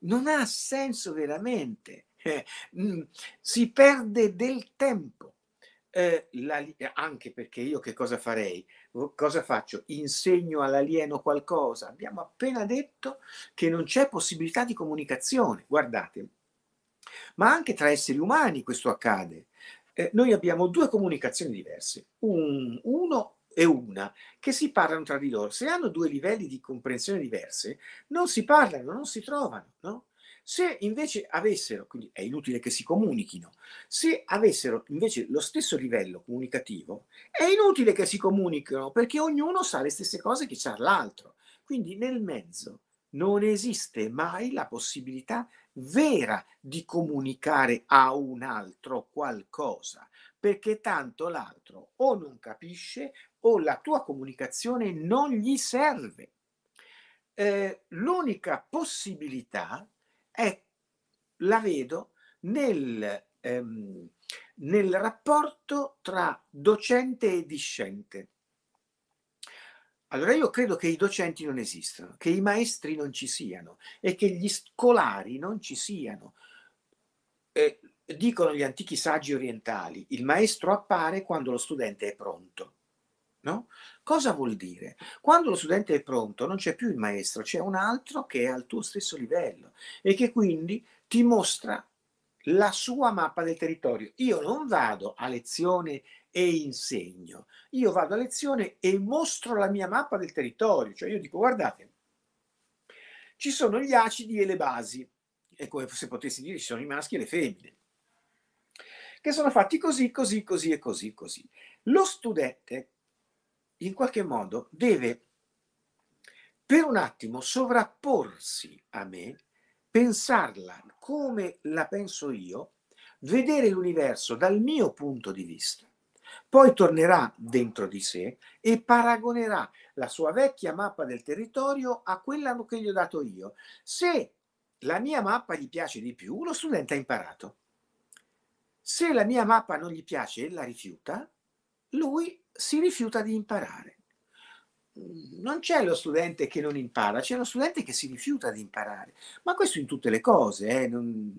non ha senso veramente. Eh, *laughs* mm, si perde del tempo eh, la, eh, anche perché io che cosa farei? Cosa faccio? Insegno all'alieno qualcosa. Abbiamo appena detto che non c'è possibilità di comunicazione, guardate. Ma anche tra esseri umani questo accade. Eh, noi abbiamo due comunicazioni diverse, un, uno e una, che si parlano tra di loro. Se hanno due livelli di comprensione diverse, non si parlano, non si trovano, no? Se invece avessero, quindi è inutile che si comunichino, se avessero invece lo stesso livello comunicativo, è inutile che si comunichino perché ognuno sa le stesse cose che sa l'altro. Quindi nel mezzo non esiste mai la possibilità vera di comunicare a un altro qualcosa, perché tanto l'altro o non capisce o la tua comunicazione non gli serve. Eh, l'unica possibilità è, la vedo nel, ehm, nel rapporto tra docente e discente. Allora io credo che i docenti non esistano, che i maestri non ci siano e che gli scolari non ci siano. Eh, dicono gli antichi saggi orientali, il maestro appare quando lo studente è pronto. No? Cosa vuol dire? Quando lo studente è pronto non c'è più il maestro, c'è un altro che è al tuo stesso livello e che quindi ti mostra la sua mappa del territorio. Io non vado a lezione e insegno, io vado a lezione e mostro la mia mappa del territorio, cioè io dico guardate, ci sono gli acidi e le basi, è come se potessi dire ci sono i maschi e le femmine, che sono fatti così, così, così e così, così. Lo studente in qualche modo deve per un attimo sovrapporsi a me, pensarla come la penso io, vedere l'universo dal mio punto di vista. Poi tornerà dentro di sé e paragonerà la sua vecchia mappa del territorio a quella che gli ho dato io. Se la mia mappa gli piace di più, lo studente ha imparato. Se la mia mappa non gli piace e la rifiuta, lui si rifiuta di imparare. Mm, non c'è lo studente che non impara, c'è lo studente che si rifiuta di imparare. Ma questo in tutte le cose, eh, non...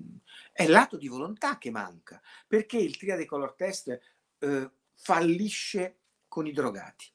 è l'atto di volontà che manca, perché il triade color test eh, fallisce con i drogati.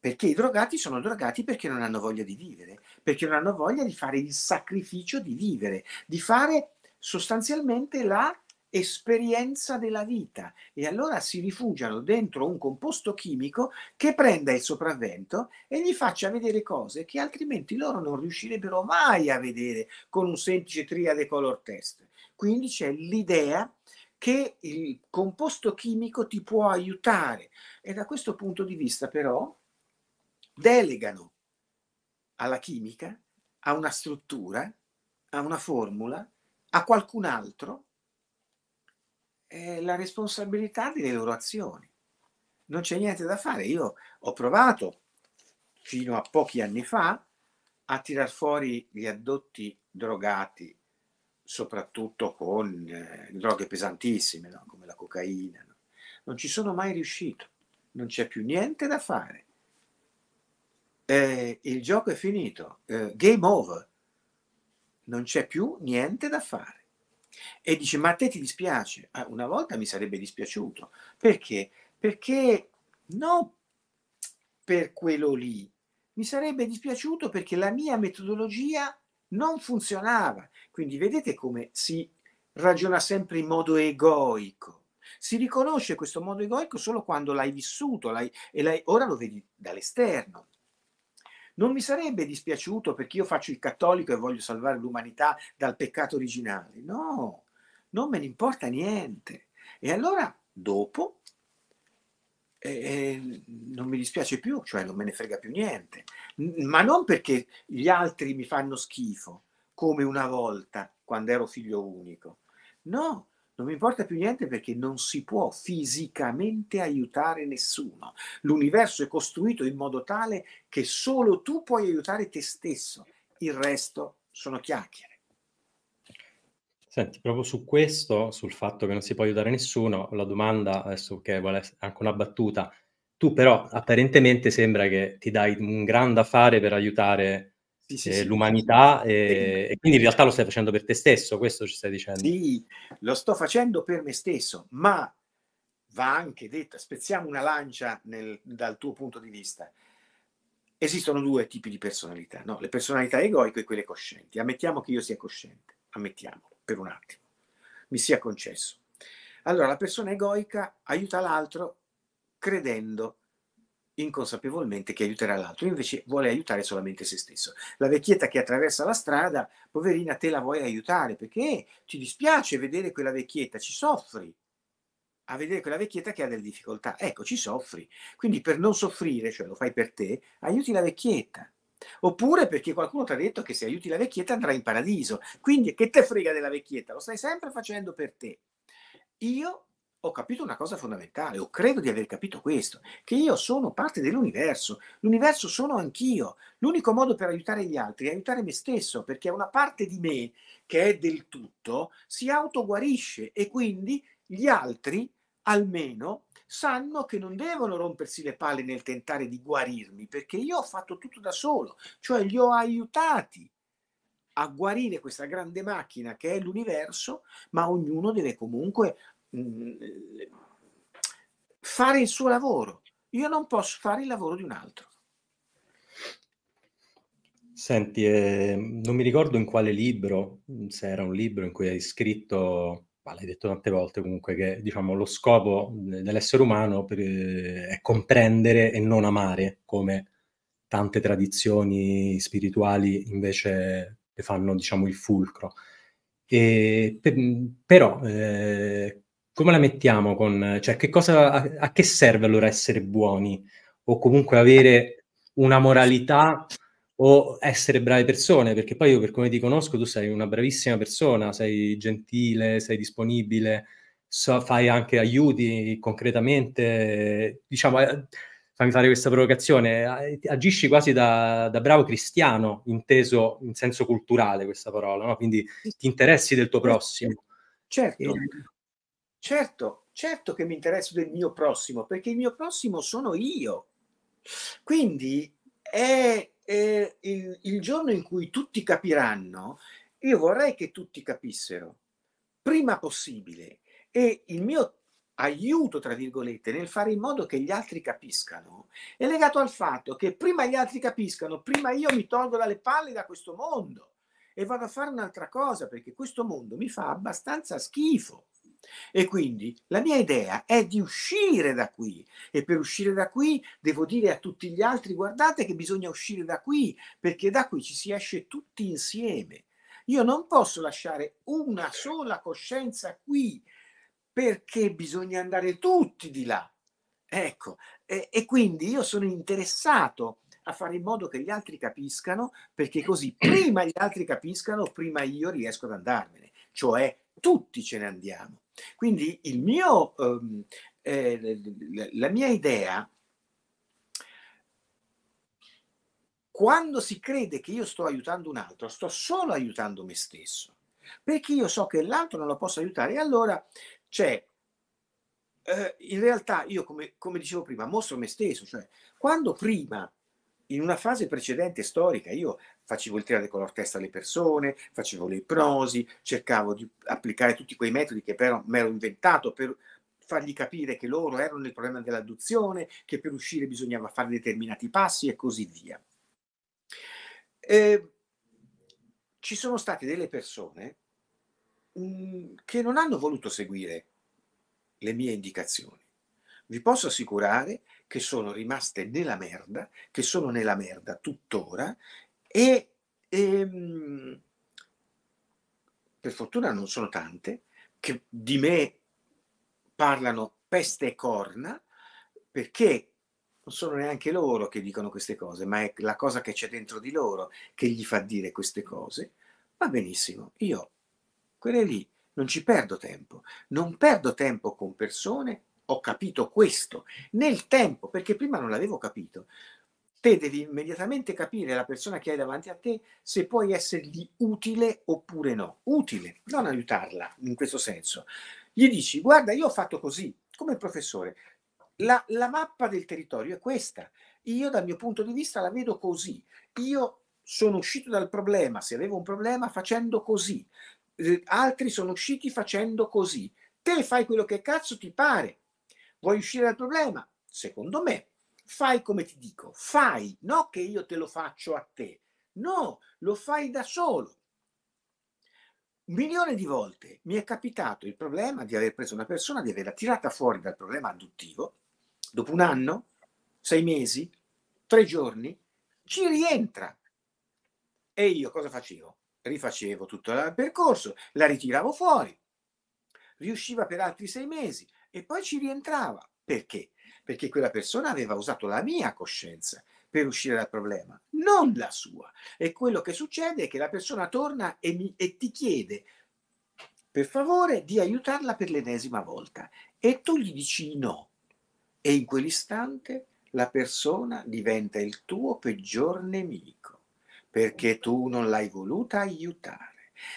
Perché i drogati sono drogati perché non hanno voglia di vivere, perché non hanno voglia di fare il sacrificio di vivere, di fare sostanzialmente la esperienza della vita e allora si rifugiano dentro un composto chimico che prenda il sopravvento e gli faccia vedere cose che altrimenti loro non riuscirebbero mai a vedere con un semplice triade color test. Quindi c'è l'idea che il composto chimico ti può aiutare e da questo punto di vista però delegano alla chimica, a una struttura, a una formula, a qualcun altro eh, la responsabilità delle loro azioni. Non c'è niente da fare. Io ho provato fino a pochi anni fa a tirar fuori gli addotti drogati, soprattutto con eh, droghe pesantissime, no? come la cocaina. No? Non ci sono mai riuscito, non c'è più niente da fare. Eh, il gioco è finito, eh, game over, non c'è più niente da fare. E dice, ma a te ti dispiace? Ah, una volta mi sarebbe dispiaciuto. Perché? Perché non per quello lì. Mi sarebbe dispiaciuto perché la mia metodologia non funzionava. Quindi vedete come si ragiona sempre in modo egoico. Si riconosce questo modo egoico solo quando l'hai vissuto l'hai, e l'hai, ora lo vedi dall'esterno. Non mi sarebbe dispiaciuto perché io faccio il cattolico e voglio salvare l'umanità dal peccato originale. No, non me ne importa niente. E allora dopo eh, non mi dispiace più, cioè non me ne frega più niente. Ma non perché gli altri mi fanno schifo, come una volta quando ero figlio unico. No, non mi importa più niente perché non si può fisicamente aiutare nessuno. L'universo è costruito in modo tale che solo tu puoi aiutare te stesso, il resto sono chiacchiere. Senti, proprio su questo, sul fatto che non si può aiutare nessuno, la domanda adesso che vuole anche una battuta. Tu però apparentemente sembra che ti dai un gran da fare per aiutare sì, sì, eh, sì. l'umanità e, eh, e, quindi in realtà lo stai facendo per te stesso, questo ci stai dicendo. Sì, lo sto facendo per me stesso, ma va anche detta, spezziamo una lancia nel, dal tuo punto di vista. Esistono due tipi di personalità, no? le personalità egoiche e quelle coscienti. Ammettiamo che io sia cosciente, ammettiamolo per un attimo, mi sia concesso. Allora, la persona egoica aiuta l'altro credendo inconsapevolmente che aiuterà l'altro, invece vuole aiutare solamente se stesso. La vecchietta che attraversa la strada, poverina, te la vuoi aiutare perché ti dispiace vedere quella vecchietta, ci soffri a vedere quella vecchietta che ha delle difficoltà. Ecco, ci soffri. Quindi per non soffrire, cioè lo fai per te, aiuti la vecchietta. Oppure perché qualcuno ti ha detto che se aiuti la vecchietta andrà in paradiso. Quindi che te frega della vecchietta, lo stai sempre facendo per te. Io ho capito una cosa fondamentale, o credo di aver capito questo, che io sono parte dell'universo, l'universo sono anch'io. L'unico modo per aiutare gli altri è aiutare me stesso, perché una parte di me che è del tutto si autoguarisce e quindi gli altri almeno sanno che non devono rompersi le palle nel tentare di guarirmi, perché io ho fatto tutto da solo, cioè li ho aiutati a guarire questa grande macchina che è l'universo, ma ognuno deve comunque Mm, fare il suo lavoro. Io non posso fare il lavoro di un altro. Senti, eh, non mi ricordo in quale libro, se era un libro in cui hai scritto, ma l'hai detto tante volte comunque, che diciamo, lo scopo dell'essere umano per, eh, è comprendere e non amare, come tante tradizioni spirituali invece fanno diciamo, il fulcro. E, per, però eh, come la mettiamo con, cioè, che cosa, a, a, che serve allora essere buoni o comunque avere una moralità o essere brave persone? Perché poi io, per come ti conosco, tu sei una bravissima persona, sei gentile, sei disponibile, so, fai anche aiuti concretamente, diciamo, eh, fammi fare questa provocazione, agisci quasi da, da bravo cristiano, inteso in senso culturale questa parola, no? quindi ti interessi del tuo prossimo. Certo. Certo, certo che mi interessa del mio prossimo, perché il mio prossimo sono io. Quindi è, è il, il giorno in cui tutti capiranno, io vorrei che tutti capissero prima possibile e il mio aiuto, tra virgolette, nel fare in modo che gli altri capiscano, è legato al fatto che prima gli altri capiscano, prima io mi tolgo dalle palle da questo mondo e vado a fare un'altra cosa perché questo mondo mi fa abbastanza schifo. E quindi la mia idea è di uscire da qui e per uscire da qui devo dire a tutti gli altri guardate che bisogna uscire da qui perché da qui ci si esce tutti insieme. Io non posso lasciare una sola coscienza qui perché bisogna andare tutti di là. Ecco, e, e quindi io sono interessato a fare in modo che gli altri capiscano perché così prima gli altri capiscano, prima io riesco ad andarmene, cioè tutti ce ne andiamo. Quindi il mio, ehm, eh, la mia idea, quando si crede che io sto aiutando un altro, sto solo aiutando me stesso, perché io so che l'altro non lo posso aiutare e allora c'è eh, in realtà io, come, come, dicevo prima, mostro me stesso, cioè quando prima in una fase precedente storica io facevo il tirare con l'orchestra alle persone, facevo le ipnosi, cercavo di applicare tutti quei metodi che però mi ero inventato per fargli capire che loro erano nel problema dell'adduzione, che per uscire bisognava fare determinati passi e così via. Eh, ci sono state delle persone mm, che non hanno voluto seguire le mie indicazioni. Vi posso assicurare che sono rimaste nella merda, che sono nella merda tuttora e ehm, per fortuna non sono tante, che di me parlano peste e corna perché non sono neanche loro che dicono queste cose, ma è la cosa che c'è dentro di loro che gli fa dire queste cose. Va benissimo, io quelle lì non ci perdo tempo, non perdo tempo con persone ho capito questo nel tempo, perché prima non l'avevo capito. Te devi immediatamente capire la persona che hai davanti a te se puoi essergli utile oppure no. Utile, non aiutarla in questo senso. Gli dici, guarda, io ho fatto così, come professore, la, la mappa del territorio è questa. Io dal mio punto di vista la vedo così. Io sono uscito dal problema, se avevo un problema, facendo così. Eh, altri sono usciti facendo così. Te fai quello che cazzo ti pare, Vuoi uscire dal problema? Secondo me, fai come ti dico, fai, non che io te lo faccio a te, no, lo fai da solo. Un milione di volte mi è capitato il problema di aver preso una persona, di averla tirata fuori dal problema adduttivo, dopo un anno, sei mesi, tre giorni, ci rientra. E io cosa facevo? Rifacevo tutto il percorso, la ritiravo fuori. Riusciva per altri sei mesi, e poi ci rientrava. Perché? Perché quella persona aveva usato la mia coscienza per uscire dal problema, non la sua. E quello che succede è che la persona torna e, mi, e ti chiede, per favore, di aiutarla per l'ennesima volta. E tu gli dici no. E in quell'istante la persona diventa il tuo peggior nemico, perché tu non l'hai voluta aiutare.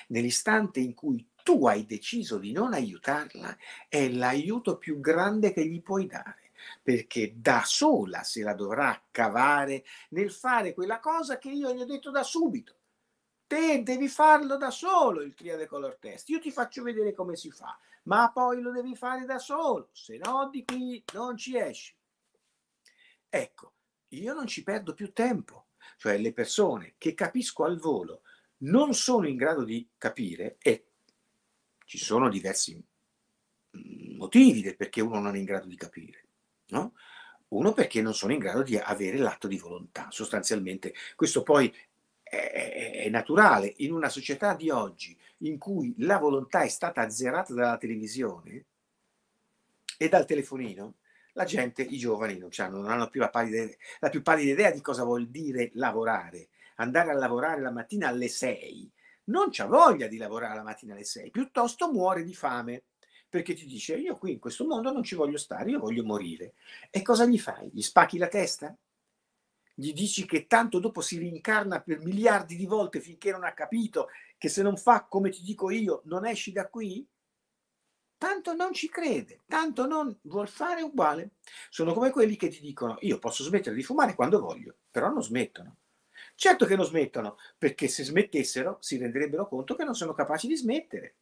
Nell'istante in cui tu hai deciso di non aiutarla, è l'aiuto più grande che gli puoi dare perché da sola se la dovrà cavare nel fare quella cosa che io gli ho detto da subito. Te devi farlo da solo il triade color test. Io ti faccio vedere come si fa, ma poi lo devi fare da solo, se no di qui non ci esci. Ecco, io non ci perdo più tempo. Cioè le persone che capisco al volo non sono in grado di capire e ci sono diversi mm, motivi del perché uno non è in grado di capire, no? Uno perché non sono in grado di avere l'atto di volontà, sostanzialmente. Questo poi è, naturale. In una società di oggi in cui la volontà è stata azzerata dalla televisione e dal telefonino, la gente, i giovani, non, non hanno più la, pallida, la più pallida idea di cosa vuol dire lavorare. Andare a lavorare la mattina alle 6 non c'ha voglia di lavorare la mattina alle 6, piuttosto muore di fame perché ti dice io qui in questo mondo non ci voglio stare, io voglio morire. E cosa gli fai? Gli spacchi la testa? Gli dici che tanto dopo si rincarna per miliardi di volte finché non ha capito che se non fa come ti dico io non esci da qui? Tanto non ci crede, tanto non vuol fare uguale. Sono come quelli che ti dicono io posso smettere di fumare quando voglio, però non smettono. Certo che non smettono, perché se smettessero si renderebbero conto che non sono capaci di smettere.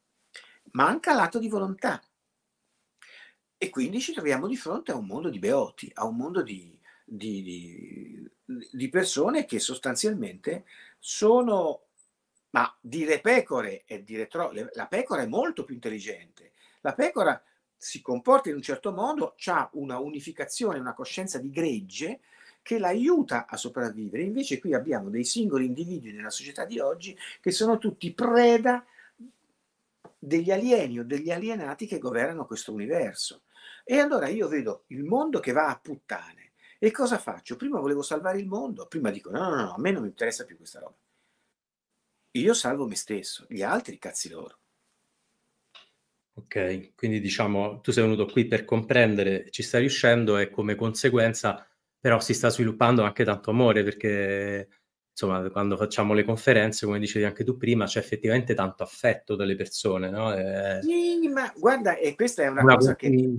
Manca l'atto di volontà. E quindi ci troviamo di fronte a un mondo di beoti, a un mondo di, di, di, di persone che sostanzialmente sono, ma dire pecore è dire troppo, la pecora è molto più intelligente. La pecora si comporta in un certo modo, ha una unificazione, una coscienza di gregge, che l'aiuta a sopravvivere. Invece qui abbiamo dei singoli individui nella società di oggi che sono tutti preda degli alieni o degli alienati che governano questo universo. E allora io vedo il mondo che va a puttane. E cosa faccio? Prima volevo salvare il mondo, prima dico no, no, no, a me non mi interessa più questa roba. Io salvo me stesso, gli altri cazzi loro. Ok, quindi diciamo tu sei venuto qui per comprendere, ci stai riuscendo e come conseguenza però si sta sviluppando anche tanto amore perché insomma quando facciamo le conferenze come dicevi anche tu prima c'è effettivamente tanto affetto dalle persone no? È... Eh, sì, ma guarda e questa è una, una cosa che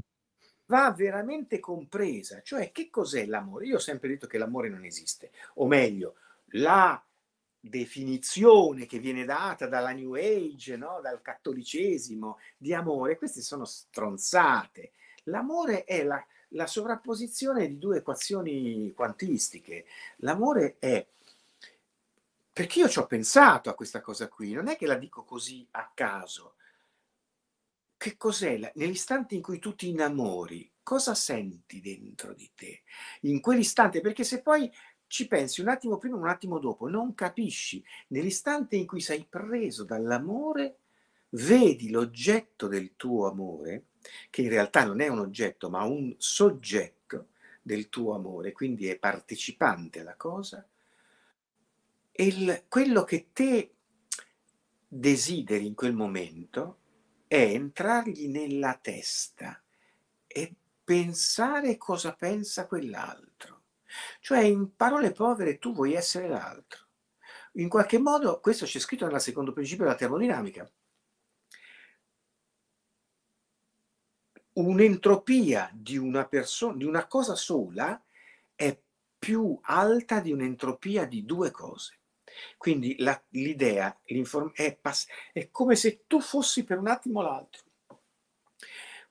va veramente compresa cioè che cos'è l'amore io ho sempre detto che l'amore non esiste o meglio la definizione che viene data dalla New Age, no? dal cattolicesimo di amore, queste sono stronzate. L'amore è la, la sovrapposizione di due equazioni quantistiche. L'amore è perché io ci ho pensato a questa cosa qui, non è che la dico così a caso. Che cos'è? Nell'istante in cui tu ti innamori, cosa senti dentro di te? In quell'istante, perché se poi ci pensi un attimo prima, un attimo dopo, non capisci. Nell'istante in cui sei preso dall'amore, vedi l'oggetto del tuo amore che in realtà non è un oggetto ma un soggetto del tuo amore, quindi è partecipante alla cosa, il, quello che te desideri in quel momento è entrargli nella testa e pensare cosa pensa quell'altro. Cioè, in parole povere, tu vuoi essere l'altro. In qualche modo, questo c'è scritto nel secondo principio della termodinamica, un'entropia di una persona, di una cosa sola, è più alta di un'entropia di due cose. Quindi la, l'idea è, pass- è come se tu fossi per un attimo l'altro.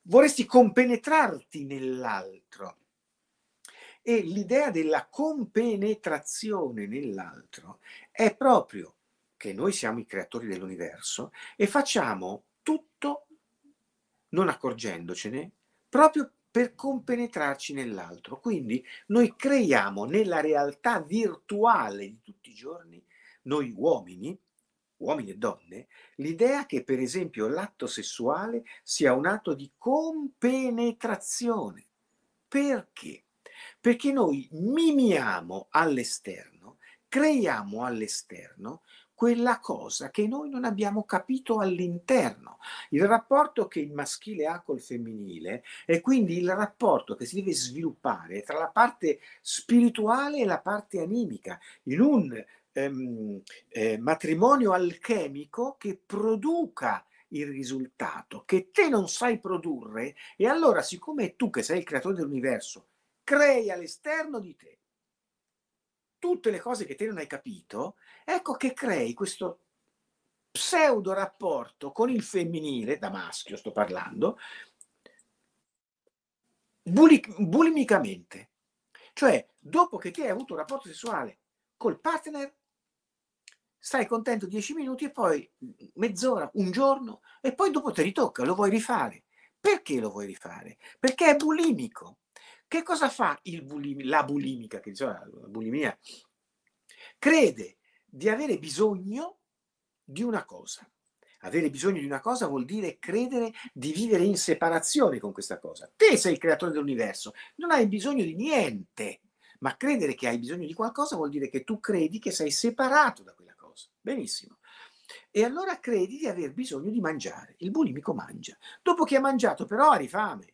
Vorresti compenetrarti nell'altro. E l'idea della compenetrazione nell'altro è proprio che noi siamo i creatori dell'universo e facciamo tutto non accorgendocene, proprio per compenetrarci nell'altro. Quindi noi creiamo nella realtà virtuale di tutti i giorni, noi uomini, uomini e donne, l'idea che per esempio l'atto sessuale sia un atto di compenetrazione. Perché? Perché noi mimiamo all'esterno, creiamo all'esterno quella cosa che noi non abbiamo capito all'interno. Il rapporto che il maschile ha col femminile è quindi il rapporto che si deve sviluppare tra la parte spirituale e la parte animica, in un ehm, eh, matrimonio alchemico che produca il risultato che te non sai produrre e allora siccome tu che sei il creatore dell'universo crei all'esterno di te tutte le cose che te non hai capito, ecco che crei questo pseudo rapporto con il femminile, da maschio sto parlando, bulimicamente. Cioè, dopo che ti hai avuto un rapporto sessuale col partner, stai contento dieci minuti e poi mezz'ora, un giorno, e poi dopo ti ritocca, lo vuoi rifare. Perché lo vuoi rifare? Perché è bulimico. Che cosa fa bulim- la bulimica? Che diceva la bulimia? Crede di avere bisogno di una cosa. Avere bisogno di una cosa vuol dire credere di vivere in separazione con questa cosa. Te sei il creatore dell'universo, non hai bisogno di niente, ma credere che hai bisogno di qualcosa vuol dire che tu credi che sei separato da quella cosa. Benissimo. E allora credi di aver bisogno di mangiare. Il bulimico mangia. Dopo che ha mangiato però ha rifame.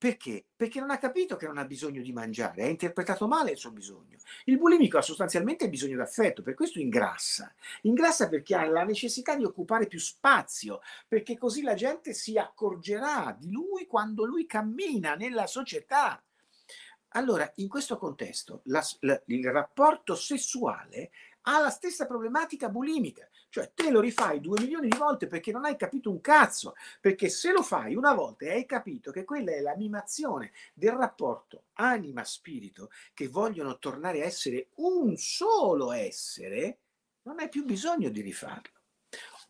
Perché? Perché non ha capito che non ha bisogno di mangiare, ha interpretato male il suo bisogno. Il bulimico ha sostanzialmente bisogno d'affetto, per questo ingrassa. Ingrassa perché ha la necessità di occupare più spazio, perché così la gente si accorgerà di lui quando lui cammina nella società. Allora, in questo contesto, la, la, il rapporto sessuale ha la stessa problematica bulimica. Cioè te lo rifai due milioni di volte perché non hai capito un cazzo, perché se lo fai una volta e hai capito che quella è l'animazione del rapporto anima-spirito, che vogliono tornare a essere un solo essere, non hai più bisogno di rifarlo.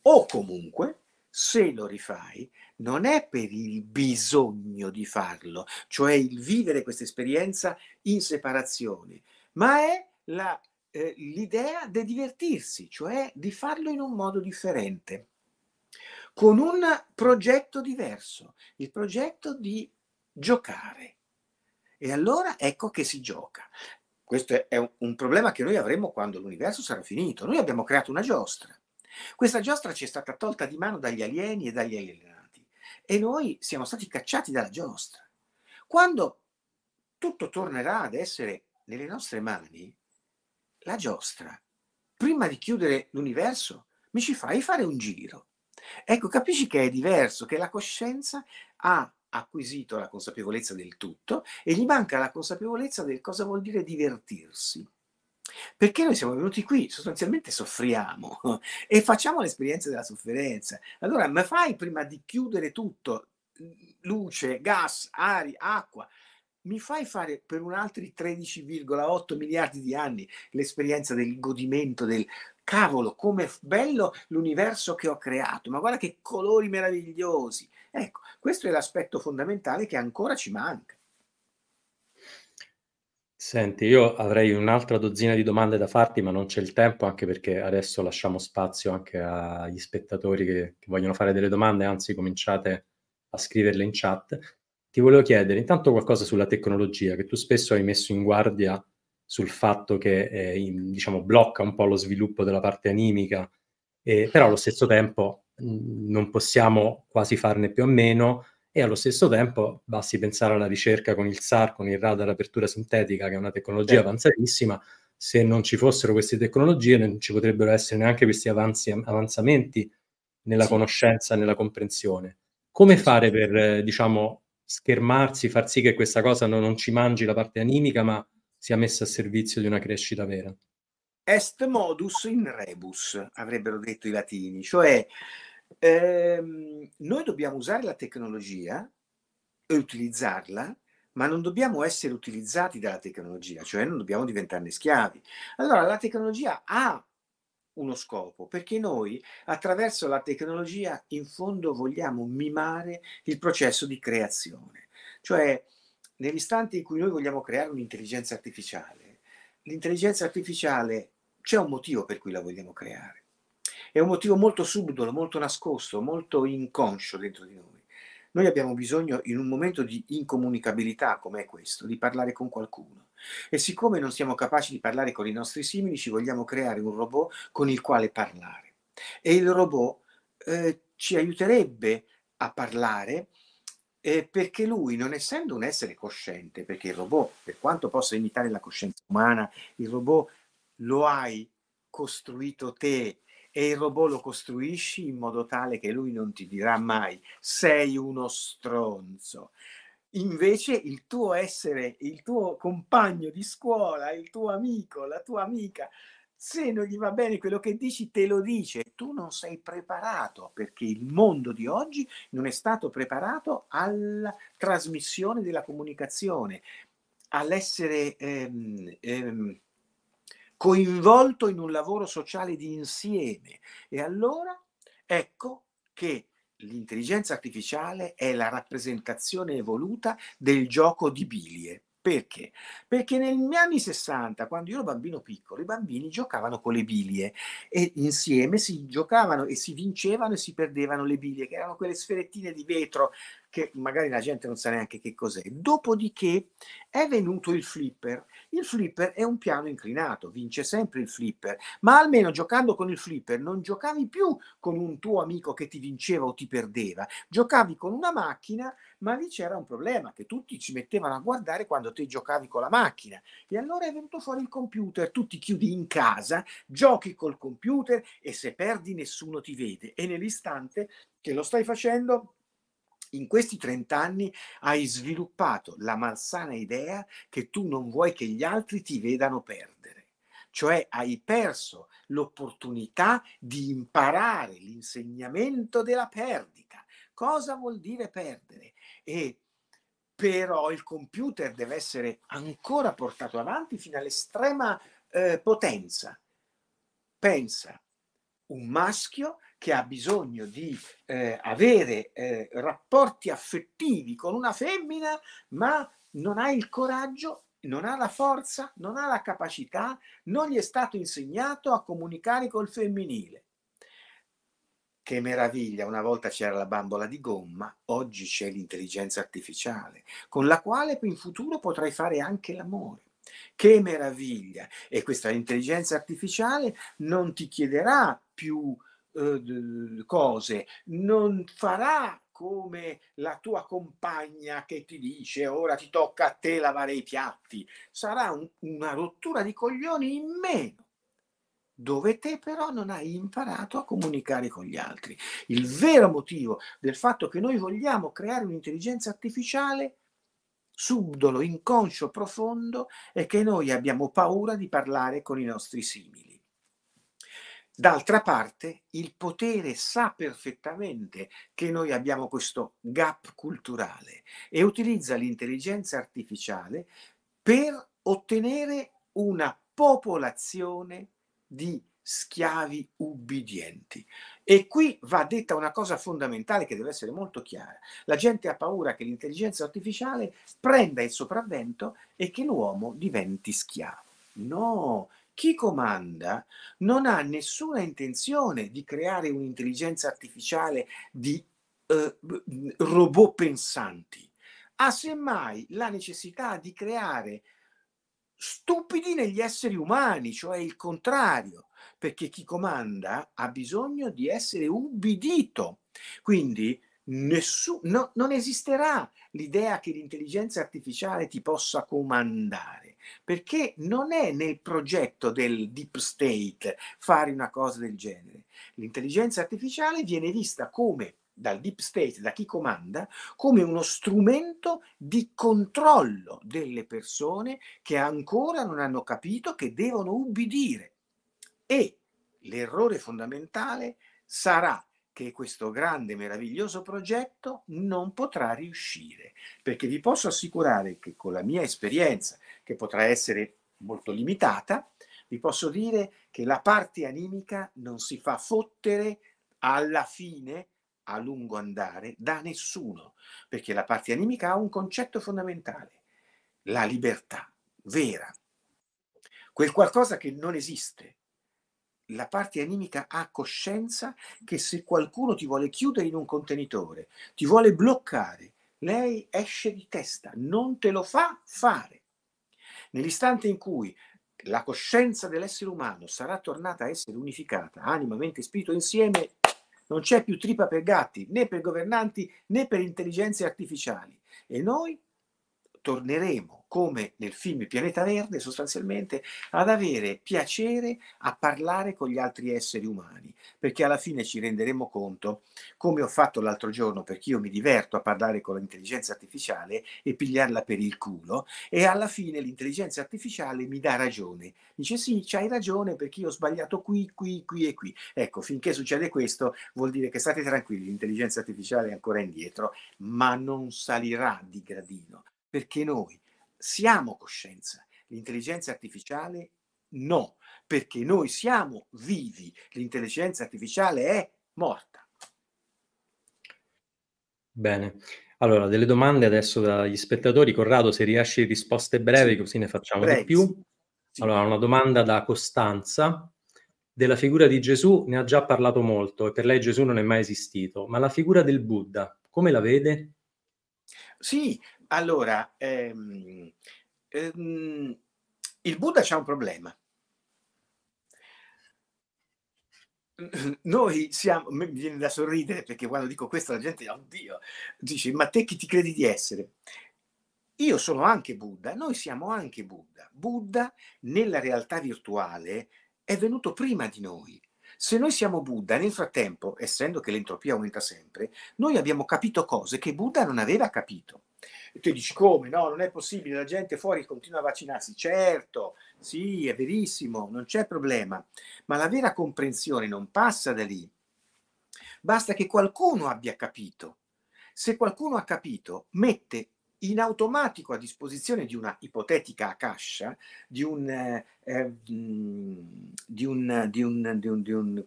O comunque, se lo rifai, non è per il bisogno di farlo, cioè il vivere questa esperienza in separazione, ma è la eh, l'idea di divertirsi, cioè di farlo in un modo differente, con un progetto diverso, il progetto di giocare. E allora ecco che si gioca. Questo è un, un problema che noi avremo quando l'universo sarà finito. Noi abbiamo creato una giostra. Questa giostra ci è stata tolta di mano dagli alieni e dagli alienati e noi siamo stati cacciati dalla giostra. Quando tutto tornerà ad essere nelle nostre mani, la giostra, prima di chiudere l'universo, mi ci fai fare un giro. Ecco, capisci che è diverso, che la coscienza ha acquisito la consapevolezza del tutto e gli manca la consapevolezza del cosa vuol dire divertirsi. Perché noi siamo venuti qui, sostanzialmente soffriamo *laughs* e facciamo l'esperienza della sofferenza. Allora, ma fai prima di chiudere tutto, luce, gas, aria, acqua, mi fai fare per un altri 13,8 miliardi di anni l'esperienza del godimento del cavolo, com'è bello l'universo che ho creato, ma guarda che colori meravigliosi. Ecco, questo è l'aspetto fondamentale che ancora ci manca. Senti, io avrei un'altra dozzina di domande da farti, ma non c'è il tempo, anche perché adesso lasciamo spazio anche agli spettatori che, che vogliono fare delle domande, anzi cominciate a scriverle in chat ti volevo chiedere intanto qualcosa sulla tecnologia che tu spesso hai messo in guardia sul fatto che eh, in, diciamo, blocca un po' lo sviluppo della parte animica, eh, però allo stesso tempo mh, mhmm, non possiamo quasi farne più a meno e allo stesso tempo basti pensare alla ricerca con il SAR, con il radar apertura sintetica, che è una tecnologia eh. avanzatissima, se non ci fossero queste tecnologie non ci potrebbero essere neanche questi avanzi, avanzamenti nella sì. conoscenza, nella comprensione. Come fare per, diciamo, schermarsi, far sì che questa cosa non, non ci mangi la parte animica, ma sia messa a servizio di una crescita vera. Est modus in rebus, avrebbero detto i latini, cioè ehm, noi dobbiamo usare la tecnologia e utilizzarla, ma non dobbiamo essere utilizzati dalla tecnologia, cioè non dobbiamo diventarne schiavi. Allora la tecnologia ha uno scopo, perché noi attraverso la tecnologia in fondo vogliamo mimare il processo di creazione. Cioè, nell'istante in cui noi vogliamo creare un'intelligenza artificiale, l'intelligenza artificiale c'è un motivo per cui la vogliamo creare. È un motivo molto subdolo, molto nascosto, molto inconscio dentro di noi. Noi abbiamo bisogno in un momento di incomunicabilità come è questo, di parlare con qualcuno. E siccome non siamo capaci di parlare con i nostri simili, ci vogliamo creare un robot con il quale parlare. E il robot eh, ci aiuterebbe a parlare eh, perché lui, non essendo un essere cosciente, perché il robot, per quanto possa imitare la coscienza umana, il robot lo hai costruito te, e il robot lo costruisci in modo tale che lui non ti dirà mai sei uno stronzo. Invece il tuo essere, il tuo compagno di scuola, il tuo amico, la tua amica, se non gli va bene quello che dici, te lo dice. Tu non sei preparato perché il mondo di oggi non è stato preparato alla trasmissione della comunicazione, all'essere ehm, ehm, coinvolto in un lavoro sociale di insieme. E allora ecco che l'intelligenza artificiale è la rappresentazione evoluta del gioco di bilie. Perché? Perché negli anni 60, quando io ero bambino piccolo, i bambini giocavano con le bilie e insieme si giocavano e si vincevano e si perdevano le bilie, che erano quelle sferettine di vetro che magari la gente non sa neanche che cos'è. Dopodiché è venuto il flipper. Il flipper è un piano inclinato, vince sempre il flipper, ma almeno giocando con il flipper non giocavi più con un tuo amico che ti vinceva o ti perdeva, giocavi con una macchina, ma lì c'era un problema che tutti ci mettevano a guardare quando te giocavi con la macchina. E allora è venuto fuori il computer, tu ti chiudi in casa, giochi col computer e se perdi nessuno ti vede e nell'istante che lo stai facendo in questi 30 anni hai sviluppato la malsana idea che tu non vuoi che gli altri ti vedano perdere, cioè hai perso l'opportunità di imparare l'insegnamento della perdita. Cosa vuol dire perdere? E però il computer deve essere ancora portato avanti fino all'estrema eh, potenza. Pensa, un maschio che ha bisogno di eh, avere eh, rapporti affettivi con una femmina, ma non ha il coraggio, non ha la forza, non ha la capacità, non gli è stato insegnato a comunicare col femminile. Che meraviglia, una volta c'era la bambola di gomma, oggi c'è l'intelligenza artificiale, con la quale in futuro potrai fare anche l'amore. Che meraviglia! E questa intelligenza artificiale non ti chiederà più eh, cose, non farà come la tua compagna che ti dice ora ti tocca a te lavare i piatti, sarà un, una rottura di coglioni in meno dove te però non hai imparato a comunicare con gli altri. Il vero motivo del fatto che noi vogliamo creare un'intelligenza artificiale subdolo, inconscio, profondo è che noi abbiamo paura di parlare con i nostri simili. D'altra parte, il potere sa perfettamente che noi abbiamo questo gap culturale e utilizza l'intelligenza artificiale per ottenere una popolazione di schiavi ubbidienti. E qui va detta una cosa fondamentale che deve essere molto chiara. La gente ha paura che l'intelligenza artificiale prenda il sopravvento e che l'uomo diventi schiavo. No, chi comanda non ha nessuna intenzione di creare un'intelligenza artificiale di eh, robot pensanti, ha semmai la necessità di creare stupidi negli esseri umani, cioè il contrario, perché chi comanda ha bisogno di essere ubbidito. Quindi Nessu- non esisterà l'idea che l'intelligenza artificiale ti possa comandare, perché non è nel progetto del deep state fare una cosa del genere. L'intelligenza artificiale viene vista come dal deep state, da chi comanda, come uno strumento di controllo delle persone che ancora non hanno capito che devono ubbidire. E l'errore fondamentale sarà che questo grande, meraviglioso progetto non potrà riuscire, perché vi posso assicurare che con la mia esperienza, che potrà essere molto limitata, vi posso dire che la parte animica non si fa fottere alla fine, a lungo andare, da nessuno, perché la parte animica ha un concetto fondamentale, la libertà vera, quel qualcosa che non esiste, la parte animica ha coscienza che se qualcuno ti vuole chiudere in un contenitore, ti vuole bloccare, lei esce di testa, non te lo fa fare. Nell'istante in cui la coscienza dell'essere umano sarà tornata a essere unificata, anima, mente e spirito insieme, non c'è più tripa per gatti, né per governanti, né per intelligenze artificiali. E noi torneremo come nel film Pianeta Verde, sostanzialmente, ad avere piacere a parlare con gli altri esseri umani, perché alla fine ci renderemo conto, come ho fatto l'altro giorno, perché io mi diverto a parlare con l'intelligenza artificiale e pigliarla per il culo, e alla fine l'intelligenza artificiale mi dà ragione. Dice sì, c'hai ragione perché io ho sbagliato qui, qui, qui e qui. Ecco, finché succede questo, vuol dire che state tranquilli, l'intelligenza artificiale è ancora indietro, ma non salirà di gradino, perché noi siamo coscienza, l'intelligenza artificiale no, perché noi siamo vivi, l'intelligenza artificiale è morta. Bene, allora delle domande adesso dagli spettatori, Corrado se riesci risposte brevi sì. così ne facciamo brevi. di più. Sì. Allora una domanda da Costanza, della figura di Gesù ne ha già parlato molto e per lei Gesù non è mai esistito, ma la figura del Buddha, come la vede? Sì, allora, ehm, ehm, il Buddha c'ha un problema. Noi siamo, mi viene da sorridere perché quando dico questo la gente, oddio, dice, ma te chi ti credi di essere? Io sono anche Buddha, noi siamo anche Buddha. Buddha nella realtà virtuale è venuto prima di noi. Se noi siamo Buddha, nel frattempo, essendo che l'entropia aumenta sempre, noi abbiamo capito cose che Buddha non aveva capito. E tu dici come? No, non è possibile, la gente fuori continua a vaccinarsi. Certo, sì, è verissimo, non c'è problema, ma la vera comprensione non passa da lì. Basta che qualcuno abbia capito. Se qualcuno ha capito, mette in automatico a disposizione di una ipotetica cascia, di un, eh, eh di, un, di, un, di, un, di un,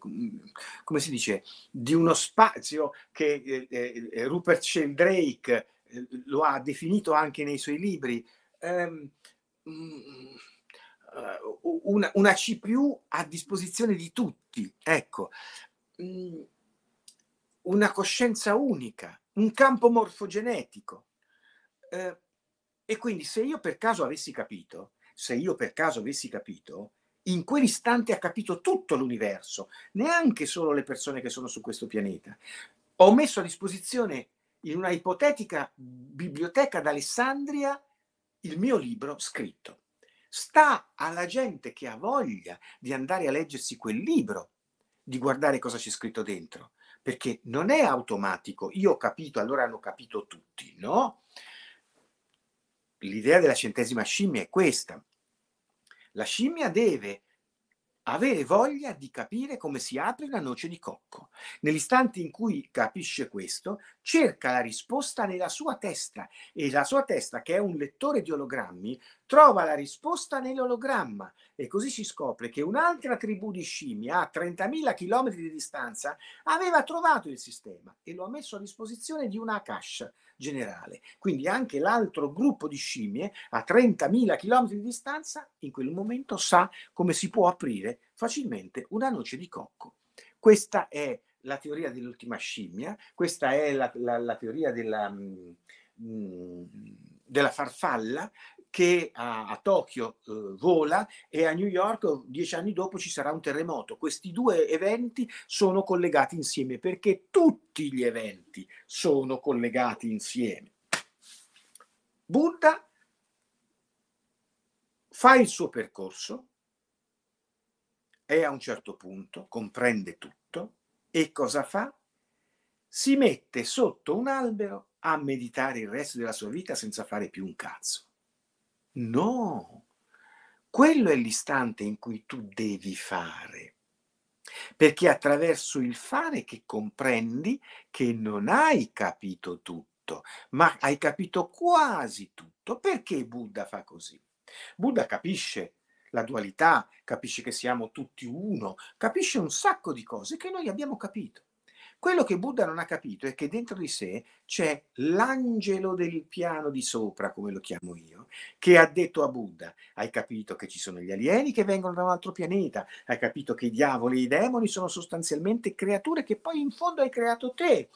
come si dice, di uno spazio che eh, eh Rupert Sheldrake lo ha definito anche nei suoi libri, ehm, mm, eh, una, una C a disposizione di tutti, ecco, mm, una coscienza unica, un campo morfogenetico. Eh, e quindi se io per caso avessi capito, se io per caso avessi capito, in quell'istante ha capito tutto l'universo, neanche solo le persone che sono su questo pianeta. Ho messo a disposizione in una ipotetica biblioteca d'Alessandria il mio libro scritto. Sta alla gente che ha voglia di andare a leggersi quel libro, di guardare cosa c'è scritto dentro, perché non è automatico, io ho capito, allora hanno capito tutti, no? L'idea della centesima scimmia è questa. La scimmia deve avere voglia di capire come si apre una noce di cocco. Nell'istante in cui capisce questo, cerca la risposta nella sua testa e la sua testa, che è un lettore di ologrammi, trova la risposta nell'ologramma e così si scopre che un'altra tribù di scimmie a 30.000 km di distanza aveva trovato il sistema e lo ha messo a disposizione di una Akash, generale. Quindi anche l'altro gruppo di scimmie a 30.000 km di distanza in quel momento sa come si può aprire facilmente una noce di cocco. Questa è la teoria dell'ultima scimmia, questa è la, la, la teoria della... Mh, mm, mm, della farfalla che a, a Tokyo eh, vola e a New York dieci anni dopo ci sarà un terremoto. Questi due eventi sono collegati insieme perché tutti gli eventi sono collegati insieme. Buddha fa il suo percorso e a un certo punto comprende tutto e cosa fa? Si mette sotto un albero a meditare il resto della sua vita senza fare più un cazzo. No, quello è l'istante in cui tu devi fare, perché attraverso il fare che comprendi che non hai capito tutto, ma hai capito quasi tutto. Perché Buddha fa così? Buddha capisce la dualità, capisce che siamo tutti uno, capisce un sacco di cose che noi abbiamo capito. Quello che Buddha non ha capito è che dentro di sé c'è l'angelo del piano di sopra, come lo chiamo io, che ha detto a Buddha, hai capito che ci sono gli alieni che vengono da un altro pianeta, hai capito che i diavoli e i demoni sono sostanzialmente creature che poi in fondo hai creato te,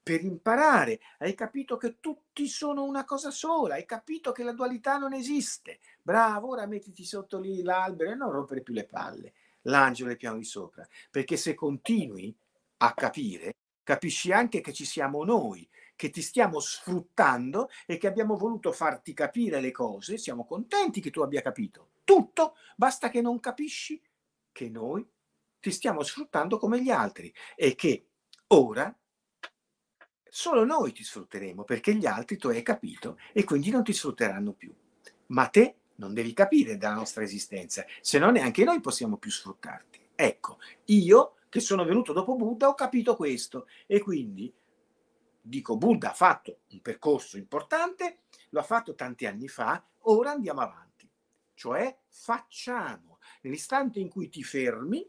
per imparare, hai capito che tutti sono una cosa sola, hai capito che la dualità non esiste. Bravo, ora mettiti sotto lì l'albero e non rompere più le palle. L'angelo del piano di sopra, perché se continui a capire, capisci anche che ci siamo noi, che ti stiamo sfruttando e che abbiamo voluto farti capire le cose. Siamo contenti che tu abbia capito tutto, basta che non capisci che noi ti stiamo sfruttando come gli altri e che ora solo noi ti sfrutteremo perché gli altri tu hai capito e quindi non ti sfrutteranno più. Ma te non devi capire della nostra esistenza, se no neanche noi possiamo più sfruttarti. Ecco, io che sono venuto dopo Buddha, ho capito questo. E quindi dico, Buddha ha fatto un percorso importante, lo ha fatto tanti anni fa, ora andiamo avanti. Cioè facciamo. Nell'istante in cui ti fermi,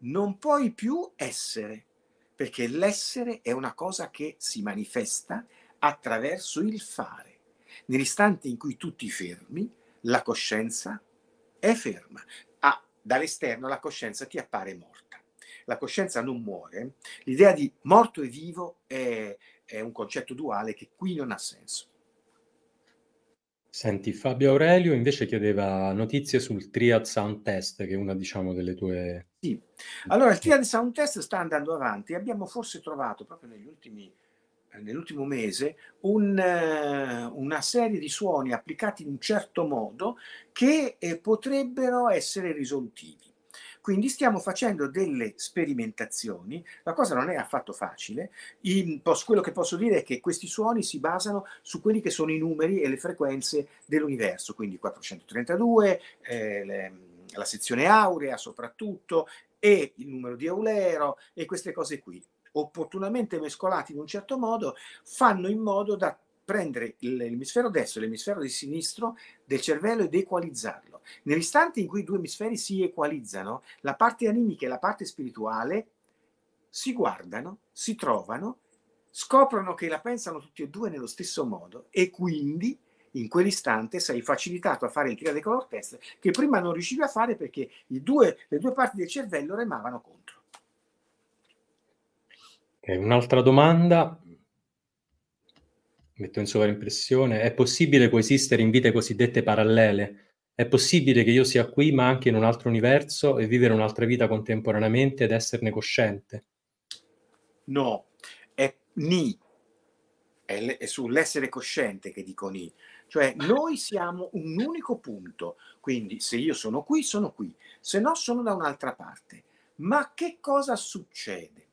non puoi più essere, perché l'essere è una cosa che si manifesta attraverso il fare. Nell'istante in cui tu ti fermi, la coscienza è ferma dall'esterno la coscienza ti appare morta. La coscienza non muore, l'idea di morto e vivo è, è un concetto duale che qui non ha senso. Senti, Fabio Aurelio invece chiedeva notizie sul Triad Sound Test, che è una diciamo delle tue... Sì, allora il Triad Sound Test sta andando avanti, abbiamo forse trovato proprio negli ultimi eh, nell'ultimo mese un, eh, una serie di suoni applicati in un certo modo che eh, potrebbero essere risolutivi. Quindi stiamo facendo delle sperimentazioni, la cosa non è affatto facile, in, posso, quello che posso dire è che questi suoni si basano su quelli che sono i numeri e le frequenze dell'universo, quindi 432, eh, le, la sezione aurea soprattutto, e il numero di Eulero e queste cose qui opportunamente mescolati in un certo modo, fanno in modo da prendere l'emisfero destro e l'emisfero di sinistro del cervello ed equalizzarlo. Nell'istante in cui i due emisferi si equalizzano, la parte animica e la parte spirituale si guardano, si trovano, scoprono che la pensano tutti e due nello stesso modo e quindi in quell'istante sei facilitato a fare il triade color test che prima non riuscivi a fare perché due, le due parti del cervello remavano contro. Okay, eh, un'altra domanda, metto in sovraimpressione, è possibile coesistere in vite cosiddette parallele? È possibile che io sia qui ma anche in un altro universo e vivere un'altra vita contemporaneamente ed esserne cosciente? No, è ni, è, l- è sull'essere cosciente che dico ni. Cioè noi siamo un unico punto, quindi se io sono qui, sono qui, se no sono da un'altra parte. Ma che cosa succede?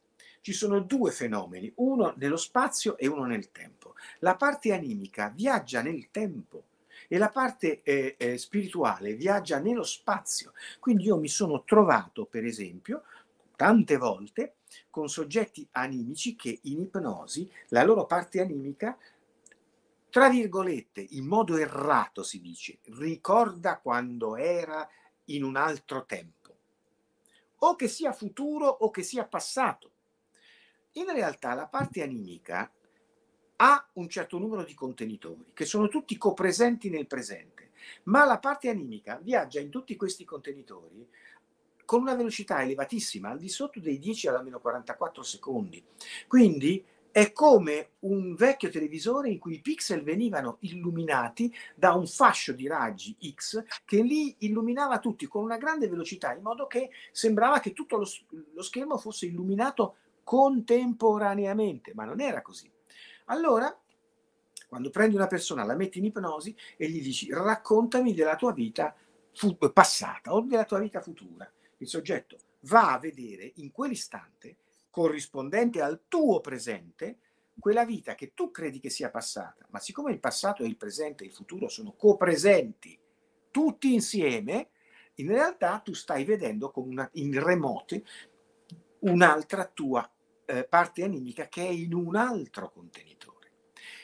ci sono due fenomeni, uno nello spazio e uno nel tempo. La parte animica viaggia nel tempo e la parte eh, eh, spirituale viaggia nello spazio. Quindi io mi sono trovato, per esempio, tante volte con soggetti animici che in ipnosi la loro parte animica tra virgolette, in modo errato si dice, ricorda quando era in un altro tempo, o che sia futuro o che sia passato. In realtà la parte animica ha un certo numero di contenitori che sono tutti copresenti nel presente, ma la parte animica viaggia in tutti questi contenitori con una velocità elevatissima, al di sotto dei 10 alla meno 44 secondi. Quindi è come un vecchio televisore in cui i pixel venivano illuminati da un fascio di raggi X che li illuminava tutti con una grande velocità, in modo che sembrava che tutto lo, lo schermo fosse illuminato contemporaneamente, ma non era così. Allora, quando prendi una persona, la metti in ipnosi e gli dici raccontami della tua vita fu- passata o della tua vita futura, il soggetto va a vedere in quell'istante, corrispondente al tuo presente, quella vita che tu credi che sia passata, ma siccome il passato e il presente e il futuro sono copresenti tutti insieme, in realtà tu stai vedendo una, in remote un'altra tua eh, parte animica che è in un altro contenitore.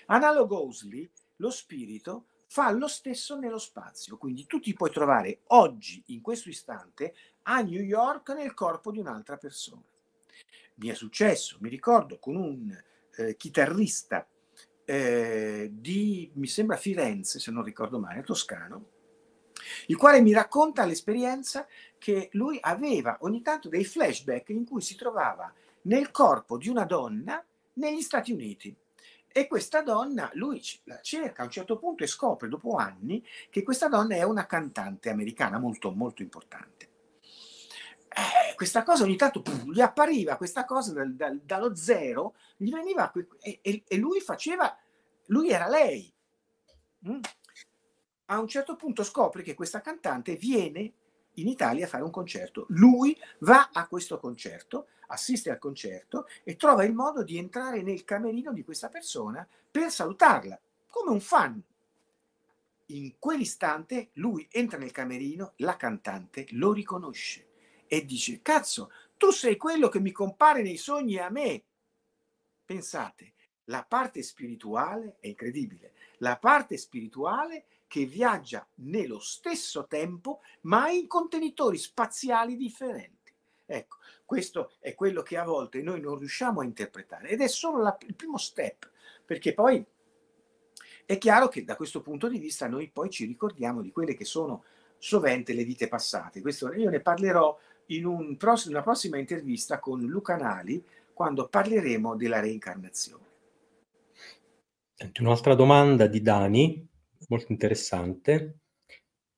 Analogously, lo spirito fa lo stesso nello spazio, quindi tu ti puoi trovare oggi, in questo istante, a New York nel corpo di un'altra persona. Mi è successo, mi ricordo, con un eh, chitarrista eh, di, mi sembra, Firenze, se non ricordo male, toscano, il quale mi racconta l'esperienza che lui aveva ogni tanto dei flashback in cui si trovava nel corpo di una donna negli Stati Uniti. E questa donna, lui la cerca a un certo punto e scopre dopo anni che questa donna è una cantante americana molto molto importante. Eh, questa cosa ogni tanto pff, gli appariva, questa cosa dal, dal, dallo zero, gli veniva e, e, e lui faceva, lui era lei. Mm a un certo punto scopre che questa cantante viene in Italia a fare un concerto. Lui va a questo concerto, assiste al concerto e trova il modo di entrare nel camerino di questa persona per salutarla, come un fan. In quell'istante lui entra nel camerino, la cantante lo riconosce e dice, cazzo, tu sei quello che mi compare nei sogni a me. Pensate, la parte spirituale è incredibile, la parte spirituale è che viaggia nello stesso tempo ma in contenitori spaziali differenti. Ecco, questo è quello che a volte noi non riusciamo a interpretare ed è solo la, il primo step, perché poi è chiaro che da questo punto di vista noi poi ci ricordiamo di quelle che sono sovente le vite passate. Questo io ne parlerò in un prossimo, una prossima intervista con Luca Nali quando parleremo della reincarnazione. Senti, un'altra domanda di Dani molto interessante.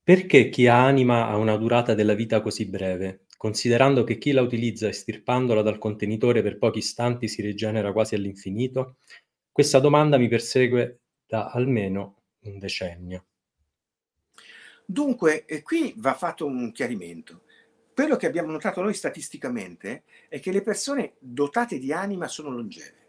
Perché chi ha anima ha una durata della vita così breve, considerando che chi la utilizza estirpandola dal contenitore per pochi istanti si rigenera quasi all'infinito? Questa domanda mi persegue da almeno un decennio. Dunque, eh, qui va fatto un chiarimento. Quello che abbiamo notato noi statisticamente è che le persone dotate di anima sono longeve.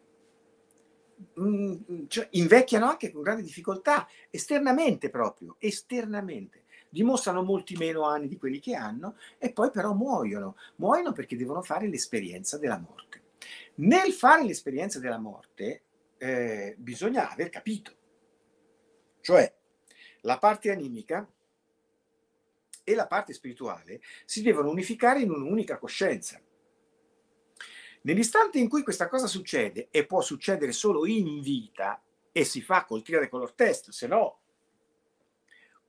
Mm, mm, cioè, invecchiano anche con grande difficoltà, esternamente proprio, esternamente. Dimostrano molti meno anni di quelli che hanno e poi però muoiono. Muoiono perché devono fare l'esperienza della morte. Nel fare l'esperienza della morte eh, bisogna aver capito, cioè la parte animica e la parte spirituale si devono unificare in un'unica coscienza. Nell'istante in cui questa cosa succede, e può succedere solo in vita, e si fa col triade color test, se no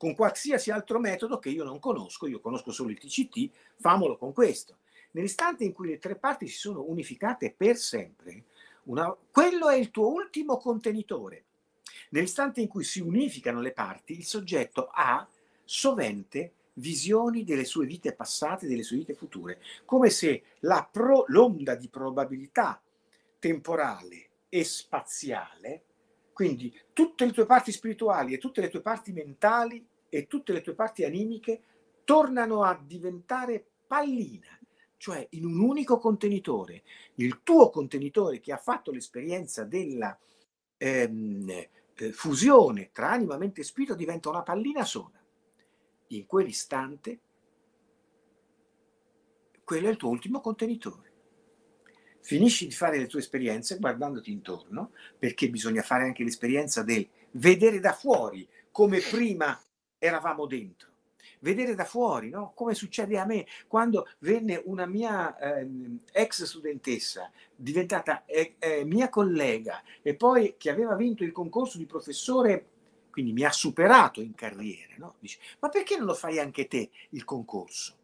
con qualsiasi altro metodo che io non conosco, io conosco solo il TCT, famolo con questo. Nell'istante in cui le tre parti si sono unificate per sempre, una, quello è il tuo ultimo contenitore. Nell'istante in cui si unificano le parti, il soggetto ha sovente visioni delle sue vite passate, delle sue vite future, come se pro, l'onda di probabilità temporale e spaziale, quindi tutte le tue parti spirituali e tutte le tue parti mentali e tutte le tue parti animiche tornano a diventare pallina, cioè in un unico contenitore, il tuo contenitore che ha fatto l'esperienza della ehm, eh, fusione tra anima, mente e spirito diventa una pallina sola in quell'istante, quello è il tuo ultimo contenitore. Finisci di fare le tue esperienze guardandoti intorno, perché bisogna fare anche l'esperienza del vedere da fuori come prima eravamo dentro. Vedere da fuori, no? come succede a me quando venne una mia eh, ex studentessa, diventata eh, eh, mia collega, e poi che aveva vinto il concorso di professore quindi mi ha superato in carriera, no? Dice, ma perché non lo fai anche te il concorso?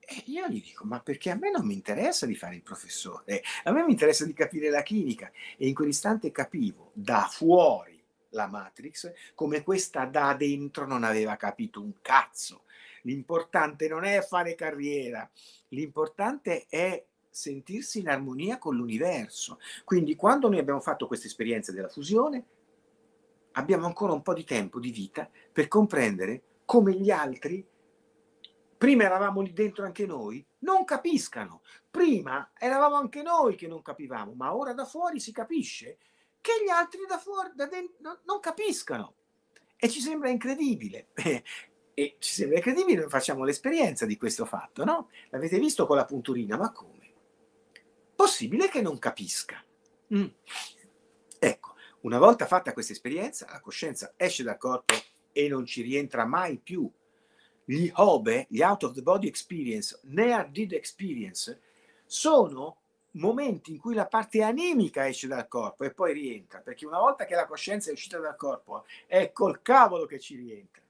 E io gli dico, ma perché a me non mi interessa di fare il professore, a me mi interessa di capire la chimica. E in quell'istante capivo da fuori la Matrix come questa da dentro non aveva capito un cazzo. L'importante non è fare carriera, l'importante è sentirsi in armonia con l'universo. Quindi quando noi abbiamo fatto questa esperienza della fusione, abbiamo ancora un po' di tempo di vita per comprendere come gli altri, prima eravamo lì dentro anche noi, non capiscano. Prima eravamo anche noi che non capivamo, ma ora da fuori si capisce che gli altri da fuori da dentro, non capiscano. E ci sembra incredibile. *laughs* e ci sembra incredibile, facciamo l'esperienza di questo fatto, no? L'avete visto con la punturina, ma come? Possibile che non capisca. Mm. Una volta fatta questa esperienza, la coscienza esce dal corpo e non ci rientra mai più. Gli hobe, gli out of the body experience, near did experience, sono momenti in cui la parte animica esce dal corpo e poi rientra, perché una volta che la coscienza è uscita dal corpo, è col cavolo che ci rientra.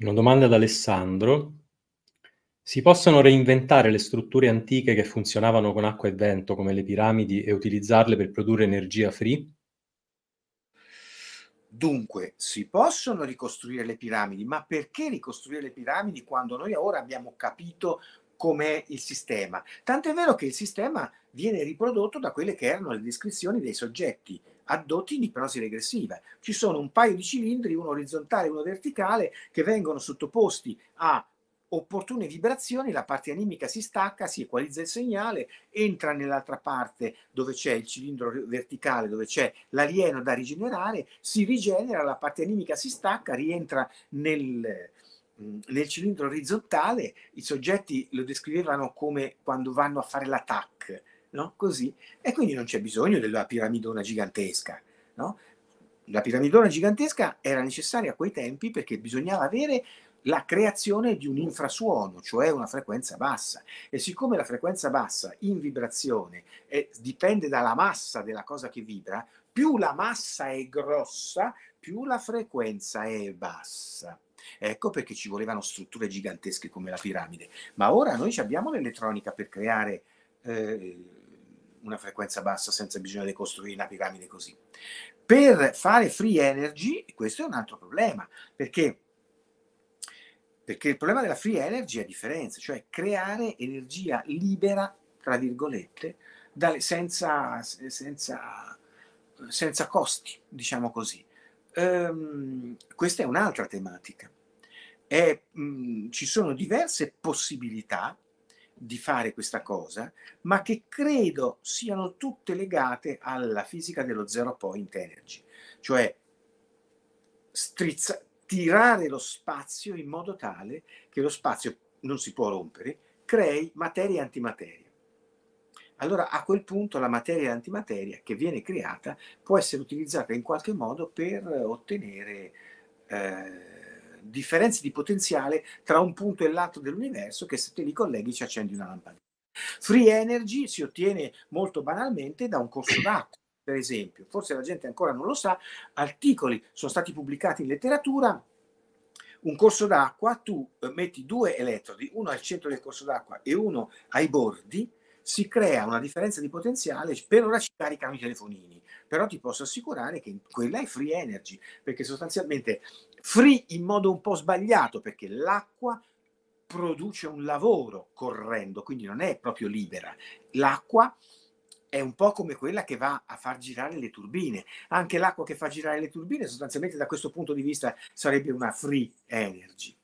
Una domanda ad Alessandro si possono reinventare le strutture antiche che funzionavano con acqua e vento, come le piramidi, e utilizzarle per produrre energia free? Dunque, si possono ricostruire le piramidi, ma perché ricostruire le piramidi quando noi ora abbiamo capito com'è il sistema? Tanto è vero che il sistema viene riprodotto da quelle che erano le descrizioni dei soggetti addotti in ipnosi regressiva. Ci sono un paio di cilindri, uno orizzontale e uno verticale, che vengono sottoposti a opportune vibrazioni, la parte animica si stacca, si equalizza il segnale, entra nell'altra parte dove c'è il cilindro verticale, dove c'è l'alieno da rigenerare, si rigenera, la parte animica si stacca, rientra nel, mm, nel cilindro orizzontale, i soggetti lo descrivevano come quando vanno a fare l'attack, no? Così. E quindi non c'è bisogno della piramidona gigantesca, no? La piramidona gigantesca era necessaria a quei tempi perché bisognava avere la creazione di un infrasuono, cioè una frequenza bassa. E siccome la frequenza bassa in vibrazione eh, dipende dalla massa della cosa che vibra, più la massa è grossa, più la frequenza è bassa. Ecco perché ci volevano strutture gigantesche come la piramide. Ma ora noi abbiamo l'elettronica per creare eh, una frequenza bassa senza bisogno di costruire una piramide così. Per fare free energy, questo è un altro problema, perché perché il problema della free energy è a differenza, cioè creare energia libera, tra virgolette, senza, senza, senza costi, diciamo così. Um, questa è un'altra tematica. È, mh, mm, ci sono diverse possibilità di fare questa cosa, ma che credo siano tutte legate alla fisica dello zero point energy, cioè strizza, tirare lo spazio in modo tale che lo spazio non si può rompere, crei materia e antimateria. Allora a quel punto la materia e l'antimateria che viene creata può essere utilizzata in qualche modo per ottenere eh, differenze di potenziale tra un punto e l'altro dell'universo che se te li colleghi ci accendi una lampadina. Free energy si ottiene molto banalmente da un corso d'acqua per esempio, forse la gente ancora non lo sa, articoli sono stati pubblicati in letteratura un corso d'acqua, tu eh, metti due elettrodi, uno al centro del corso d'acqua e uno ai bordi, si crea una differenza di potenziale, per ora ci caricano i telefonini, però ti posso assicurare che quella è free energy, perché sostanzialmente free in modo un po' sbagliato, perché l'acqua produce un lavoro correndo, quindi non è proprio libera. L'acqua è un po' come quella che va a far girare le turbine. Anche l'acqua che fa girare le turbine sostanzialmente da questo punto di vista sarebbe una free energy.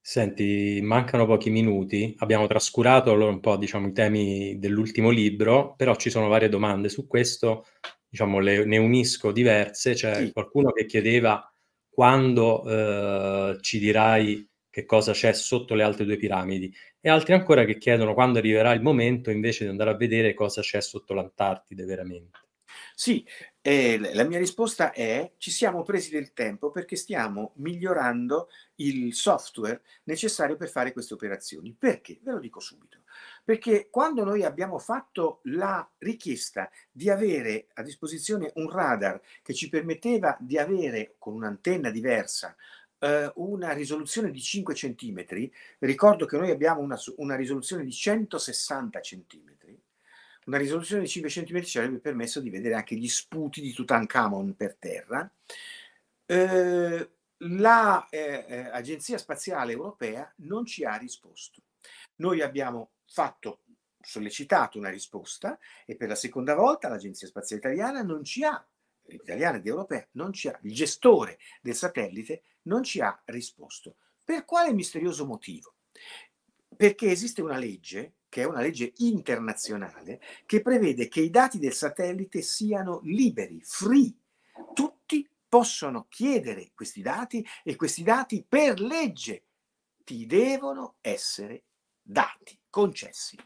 Senti, mancano pochi minuti, abbiamo trascurato allora un po' diciamo, i temi dell'ultimo libro, però ci sono varie domande su questo, diciamo, le, ne unisco diverse, c'è sì. qualcuno che chiedeva quando eh, ci dirai che cosa c'è sotto le altre due piramidi, e altri ancora che chiedono quando arriverà il momento invece di andare a vedere cosa c'è sotto l'Antartide veramente. Sì, eh, la mia risposta è ci siamo presi del tempo perché stiamo migliorando il software necessario per fare queste operazioni. Perché? Ve lo dico subito. Perché quando noi abbiamo fatto la richiesta di avere a disposizione un radar che ci permetteva di avere con un'antenna diversa eh, una risoluzione di 5 cm, ricordo che noi abbiamo una, una risoluzione di 160 cm, una risoluzione di 5 cm ci avrebbe permesso di vedere anche gli sputi di Tutankhamon per terra. Eh, la eh, eh, Agenzia Spaziale Europea non ci ha risposto. Noi abbiamo fatto, sollecitato una risposta e per la seconda volta l'Agenzia Spaziale Italiana non ci ha, italiana ed europea, non ci ha, il gestore del satellite non ci ha risposto. Per quale misterioso motivo? Perché esiste una legge, che è una legge internazionale, che prevede che i dati del satellite siano liberi, free. Tutti possono chiedere questi dati e questi dati per legge ti devono essere dati, concessi.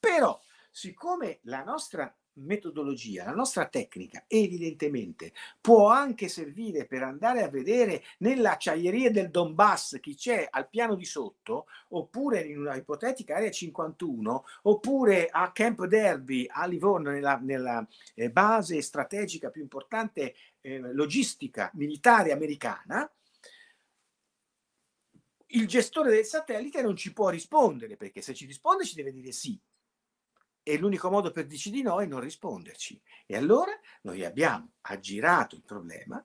Però, siccome la nostra metodologia, la nostra tecnica evidentemente può anche servire per andare a vedere nell'acciaieria del Donbass chi c'è al piano di sotto, oppure in una ipotetica area 51, oppure a Camp Derby a Livorno, nella, nella eh, base strategica più importante eh, logistica militare americana, il gestore del satellite non ci può rispondere perché se ci risponde ci deve dire sì, e l'unico modo per dirci di no è non risponderci. E allora noi abbiamo aggirato il problema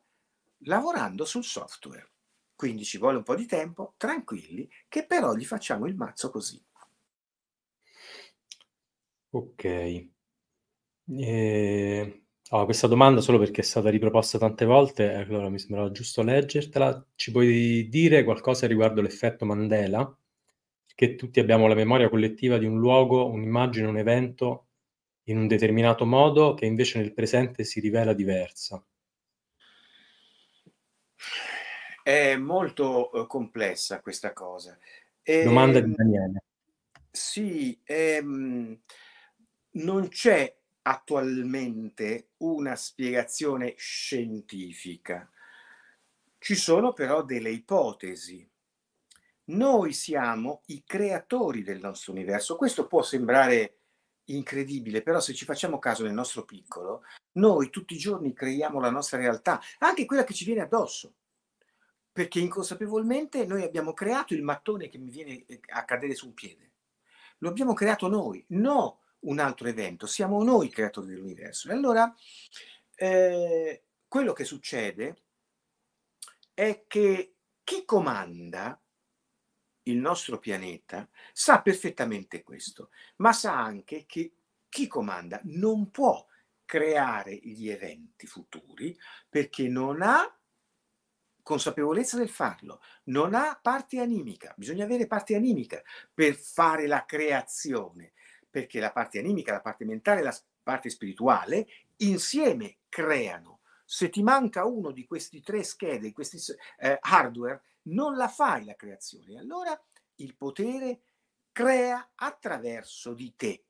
lavorando sul software. Quindi ci vuole un po' di tempo, tranquilli, che però gli facciamo il mazzo così. Ok. E... Oh, questa domanda, solo perché è stata riproposta tante volte, allora mi sembrava giusto leggertela. Ci puoi dire qualcosa riguardo l'effetto Mandela? che tutti abbiamo la memoria collettiva di un luogo, un'immagine, un evento in un determinato modo che invece nel presente si rivela diversa? È molto eh, complessa questa cosa. E, ehm, Domanda di Daniele. Sì, ehm, non c'è attualmente una spiegazione scientifica. Ci sono però delle ipotesi noi siamo i creatori del nostro universo. Questo può sembrare incredibile, però se ci facciamo caso nel nostro piccolo, noi tutti i giorni creiamo la nostra realtà, anche quella che ci viene addosso. Perché inconsapevolmente noi abbiamo creato il mattone che mi viene eh, a cadere su un piede. Lo abbiamo creato noi, no un altro evento, siamo noi creatori dell'universo. E allora eh, quello che succede è che chi comanda il nostro pianeta sa perfettamente questo, ma sa anche che chi comanda non può creare gli eventi futuri perché non ha consapevolezza del farlo, non ha parte animica, bisogna avere parte animica per fare la creazione, perché la parte animica, la parte mentale, e la parte spirituale insieme creano. Se ti manca uno di questi tre schede, di questi eh, hardware, non la fai la creazione. Allora il potere crea attraverso di te.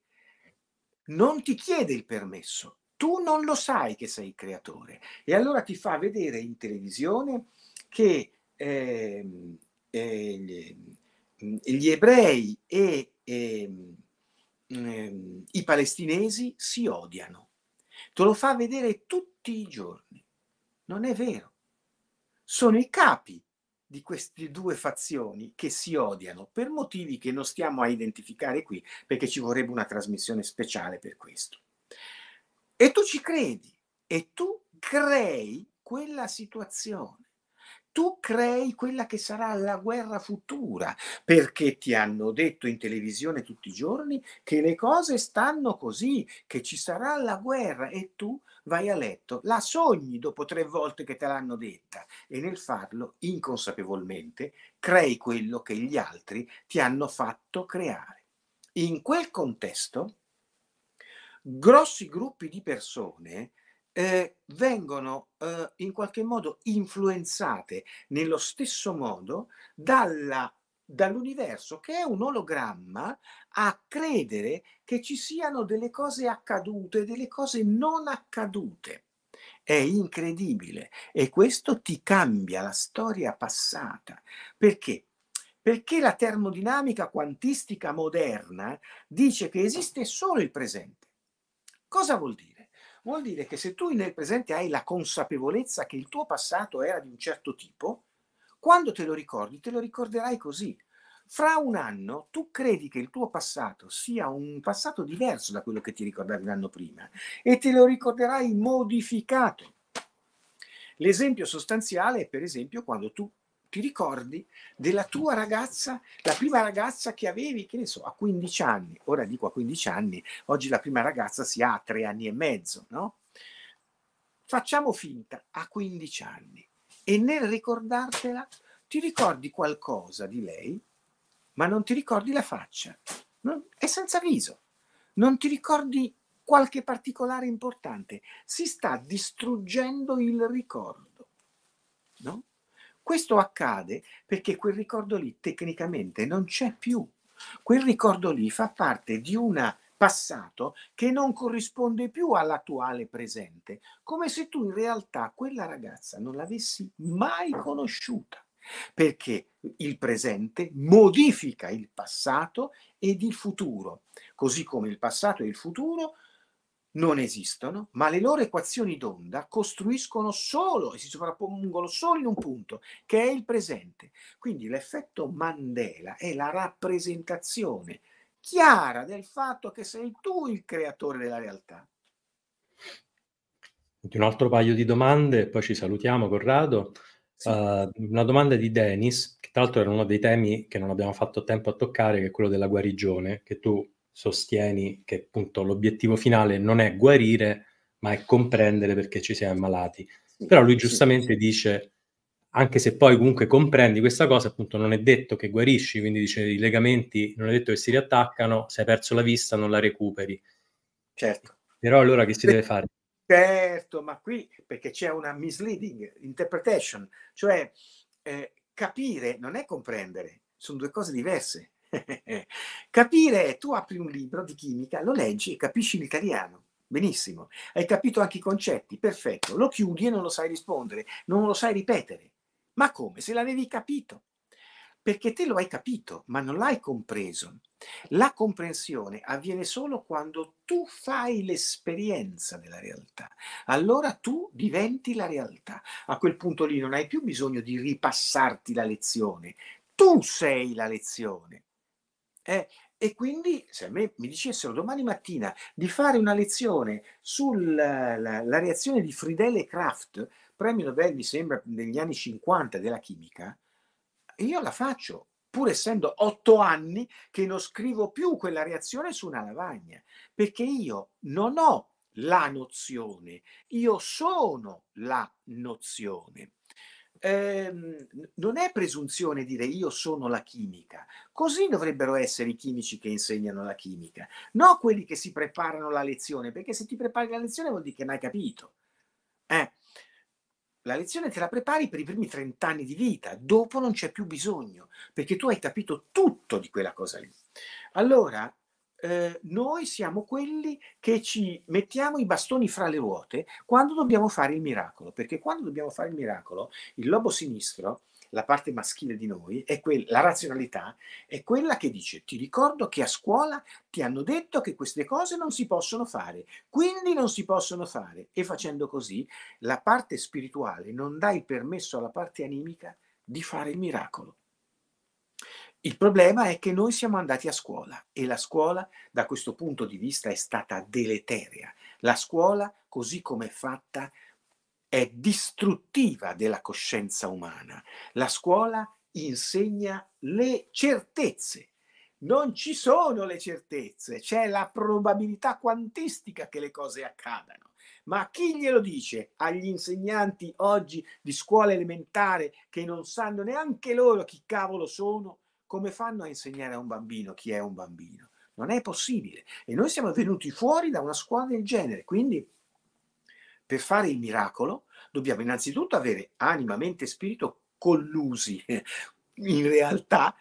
Non ti chiede il permesso, tu non lo sai che sei il creatore. E allora ti fa vedere in televisione che eh, eh, gli ebrei e eh, i palestinesi si odiano. Te lo fa vedere tutti i giorni. Non è vero. Sono i capi di queste due fazioni che si odiano per motivi che non stiamo a identificare qui, perché ci vorrebbe una trasmissione speciale per questo. E tu ci credi e tu crei quella situazione tu crei quella che sarà la guerra futura, perché ti hanno detto in televisione tutti i giorni che le cose stanno così, che ci sarà la guerra e tu vai a letto, la sogni dopo tre volte che te l'hanno detta e nel farlo inconsapevolmente crei quello che gli altri ti hanno fatto creare. In quel contesto, grossi gruppi di persone eh, vengono eh, in qualche modo influenzate nello stesso modo dalla, dall'universo che è un ologramma a credere che ci siano delle cose accadute, delle cose non accadute. È incredibile e questo ti cambia la storia passata. Perché? Perché la termodinamica quantistica moderna dice che esiste solo il presente. Cosa vuol dire? vuol dire che se tu nel presente hai la consapevolezza che il tuo passato era di un certo tipo, quando te lo ricordi, te lo ricorderai così. Fra un anno tu credi che il tuo passato sia un passato diverso da quello che ti ricordavi l'anno prima e te lo ricorderai modificato. L'esempio sostanziale è per esempio quando tu ti ricordi della tua ragazza, la prima ragazza che avevi, che ne so, a 15 anni. Ora dico a 15 anni, oggi la prima ragazza si ha a 3 anni e mezzo, no? Facciamo finta, a 15 anni. E nel ricordartela ti ricordi qualcosa di lei, ma non ti ricordi la faccia. Non, è senza viso. Non ti ricordi qualche particolare importante. Si sta distruggendo il ricordo. No? Questo accade perché quel ricordo lì tecnicamente non c'è più. Quel ricordo lì fa parte di un passato che non corrisponde più all'attuale presente, come se tu in realtà quella ragazza non l'avessi mai conosciuta, perché il presente modifica il passato ed il futuro, così come il passato e il futuro non esistono, ma le loro equazioni d'onda costruiscono solo e si sovrappongono solo in un punto, che è il presente. Quindi l'effetto Mandela è la rappresentazione chiara del fatto che sei tu il creatore della realtà. Un altro paio di domande, poi ci salutiamo Corrado. Sì. Uh, una domanda di Denis, che tra l'altro era uno dei temi che non abbiamo fatto tempo a toccare, che è quello della guarigione, che tu sostieni che appunto l'obiettivo finale non è guarire, ma è comprendere perché ci siamo ammalati. Sì, Però lui giustamente sì. dice, anche se poi comunque comprendi questa cosa, appunto non è detto che guarisci, quindi dice i legamenti non è detto che si riattaccano, se hai perso la vista non la recuperi. Certo. Però allora che si deve fare? Certo, ma qui perché c'è una misleading interpretation, cioè eh, capire non è comprendere, sono due cose diverse. *laughs* Capire, è tu apri un libro di chimica, lo leggi e capisci l'italiano. Benissimo, hai capito anche i concetti, perfetto, lo chiudi e non lo sai rispondere, non lo sai ripetere. Ma come? Se l'avevi capito. Perché te lo hai capito, ma non l'hai compreso. La comprensione avviene solo quando tu fai l'esperienza della realtà. Allora tu diventi la realtà. A quel punto lì non hai più bisogno di ripassarti la lezione. Tu sei la lezione. Eh, e quindi se a me mi dicessero domani mattina di fare una lezione sulla eh, reazione di Friedel e Kraft, premio Nobel mi sembra degli anni 50 della chimica, io la faccio, pur essendo otto anni che non scrivo più quella reazione su una lavagna, perché io non ho la nozione, io sono la nozione ehm, non è presunzione dire io sono la chimica, così dovrebbero essere i chimici che insegnano la chimica, non quelli che si preparano la lezione, perché se ti prepari la lezione vuol dire che non hai capito. Eh, la lezione te la prepari per i primi 30 anni di vita, dopo non c'è più bisogno, perché tu hai capito tutto di quella cosa lì. Allora, eh, noi siamo quelli che ci mettiamo i bastoni fra le ruote quando dobbiamo fare il miracolo, perché quando dobbiamo fare il miracolo, il lobo sinistro, la parte maschile di noi, è que- la razionalità, è quella che dice ti ricordo che a scuola ti hanno detto che queste cose non si possono fare, quindi non si possono fare. E facendo così, la parte spirituale non dà il permesso alla parte animica di fare il miracolo. Il problema è che noi siamo andati a scuola e la scuola da questo punto di vista è stata deleteria. La scuola, così come è fatta, è distruttiva della coscienza umana. La scuola insegna le certezze. Non ci sono le certezze, c'è la probabilità quantistica che le cose accadano. Ma chi glielo dice agli insegnanti oggi di scuola elementare che non sanno neanche loro chi cavolo sono come fanno a insegnare a un bambino chi è un bambino? Non è possibile. E noi siamo venuti fuori da una scuola del genere. Quindi, per fare il miracolo, dobbiamo innanzitutto avere anima, mente e spirito collusi *laughs* in realtà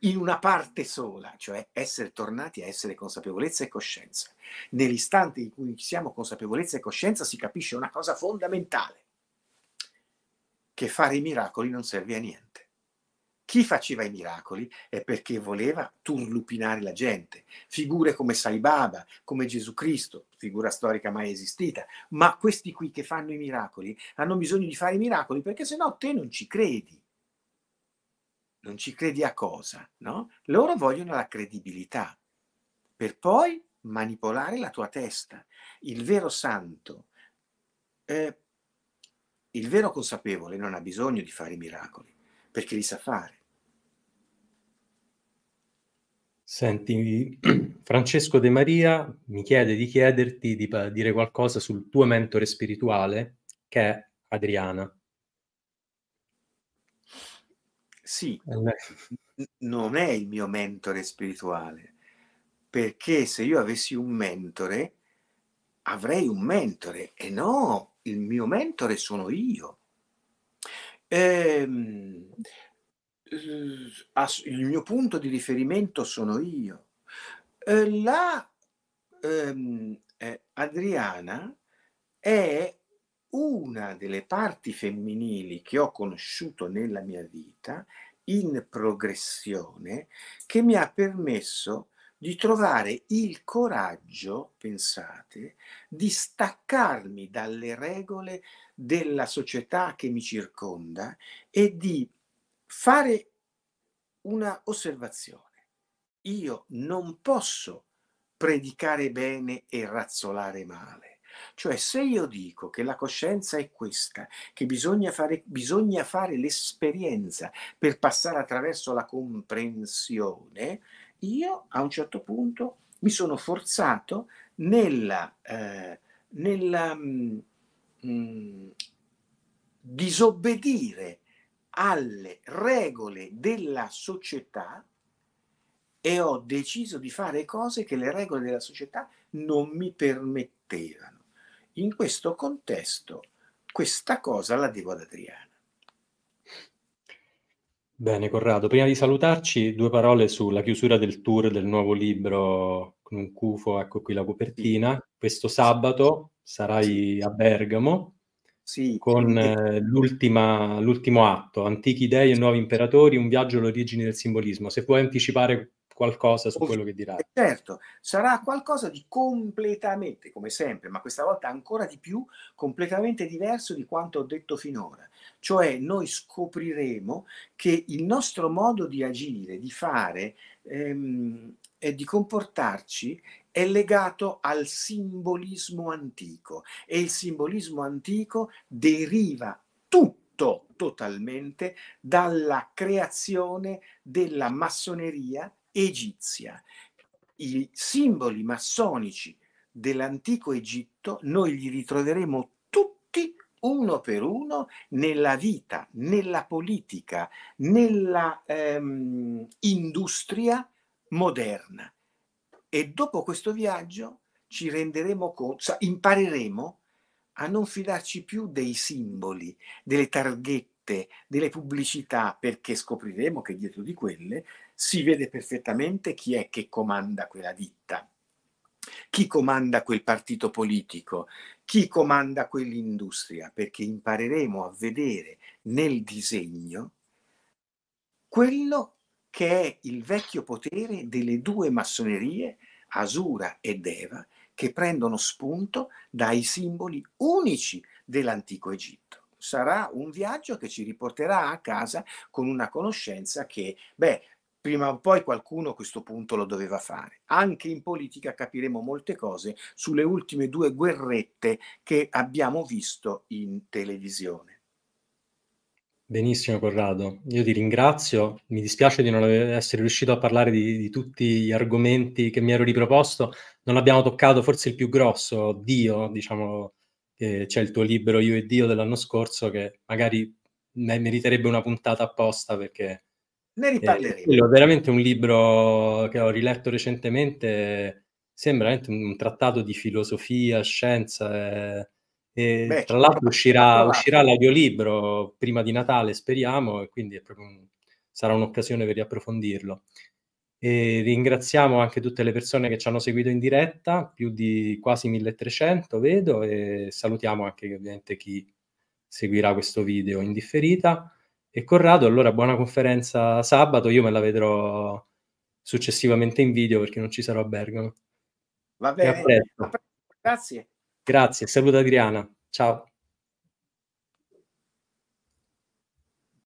in una parte sola, cioè essere tornati a essere consapevolezza e coscienza. Nell'istante in cui siamo consapevolezza e coscienza si capisce una cosa fondamentale, che fare i miracoli non serve a niente. Chi faceva i miracoli è perché voleva turlupinare la gente. Figure come Sai Baba, come Gesù Cristo, figura storica mai esistita, ma questi qui che fanno i miracoli hanno bisogno di fare i miracoli perché sennò te non ci credi. Non ci credi a cosa, no? Loro vogliono la credibilità per poi manipolare la tua testa. Il vero santo, eh, il vero consapevole non ha bisogno di fare i miracoli perché li sa fare. Senti, *clears throat* Francesco De Maria mi chiede di chiederti di dire qualcosa sul tuo mentore spirituale, che è Adriana. Sì, non è il mio mentore spirituale, perché se io avessi un mentore, avrei un mentore e no, il mio mentore sono io. Ehm, il mio punto di riferimento sono io. Eh, la ehm, eh, Adriana è una delle parti femminili che ho conosciuto nella mia vita in progressione che mi ha permesso di trovare il coraggio, pensate, di staccarmi dalle regole della società che mi circonda e di fare una osservazione. Io non posso predicare bene e razzolare male. Cioè se io dico che la coscienza è questa, che bisogna fare, bisogna fare l'esperienza per passare attraverso la comprensione, io a un certo punto mi sono forzato nella, eh, nella mh, mm, mh, mm, disobbedire alle regole della società e ho deciso di fare cose che le regole della società non mi permettevano. In questo contesto questa cosa la devo ad Adriano. Bene, Corrado, prima di salutarci, due parole sulla chiusura del tour del nuovo libro con un cufo, ecco qui la copertina. Questo sabato sarai a Bergamo sì. con eh, l'ultimo atto, Antichi Dei e Nuovi Imperatori, un viaggio alle origini del simbolismo. Se puoi anticipare qualcosa su quello che dirai. Eh, certo, sarà qualcosa di completamente, come sempre, ma questa volta ancora di più, completamente diverso di quanto ho detto finora. Cioè noi scopriremo che il nostro modo di agire, di fare ehm, e di comportarci è legato al simbolismo antico e il simbolismo antico deriva tutto totalmente dalla creazione della massoneria egizia. I simboli massonici dell'antico Egitto noi li ritroveremo uno per uno nella vita, nella politica, nella ehm, industria moderna. E dopo questo viaggio ci renderemo conto, impareremo a non fidarci più dei simboli, delle targhette, delle pubblicità, perché scopriremo che dietro di quelle si vede perfettamente chi è che comanda quella ditta, chi comanda quel partito politico, chi comanda quell'industria, perché impareremo a vedere nel disegno quello che è il vecchio potere delle due massonerie, Asura e Deva, che prendono spunto dai simboli unici dell'antico Egitto. Sarà un viaggio che ci riporterà a casa con una conoscenza che, beh, prima o poi qualcuno a questo punto lo doveva fare. Anche in politica capiremo molte cose sulle ultime due guerrette che abbiamo visto in televisione. Benissimo Corrado, io ti ringrazio, mi dispiace di non essere riuscito a parlare di, di tutti gli argomenti che mi ero riproposto, non abbiamo toccato forse il più grosso, Dio, diciamo, eh, c'è il tuo libro Io e Dio dell'anno scorso che magari meriterebbe una puntata apposta perché ne eh, riparleremo. È veramente un libro che ho riletto recentemente, sembra un trattato di filosofia, scienza. Eh, e Beh, tra l'altro uscirà, uscirà, l'audiolibro prima di Natale, speriamo, e quindi un, sarà un'occasione per riapprofondirlo. E ringraziamo anche tutte le persone che ci hanno seguito in diretta, più di quasi 1300 vedo, e salutiamo anche ovviamente chi seguirà questo video in differita e Corrado. Allora, buona conferenza sabato, io me la vedrò successivamente in video perché non ci sarò a Bergamo. Va bene, a presto. A presto. grazie. Grazie, saluta Adriana. Ciao.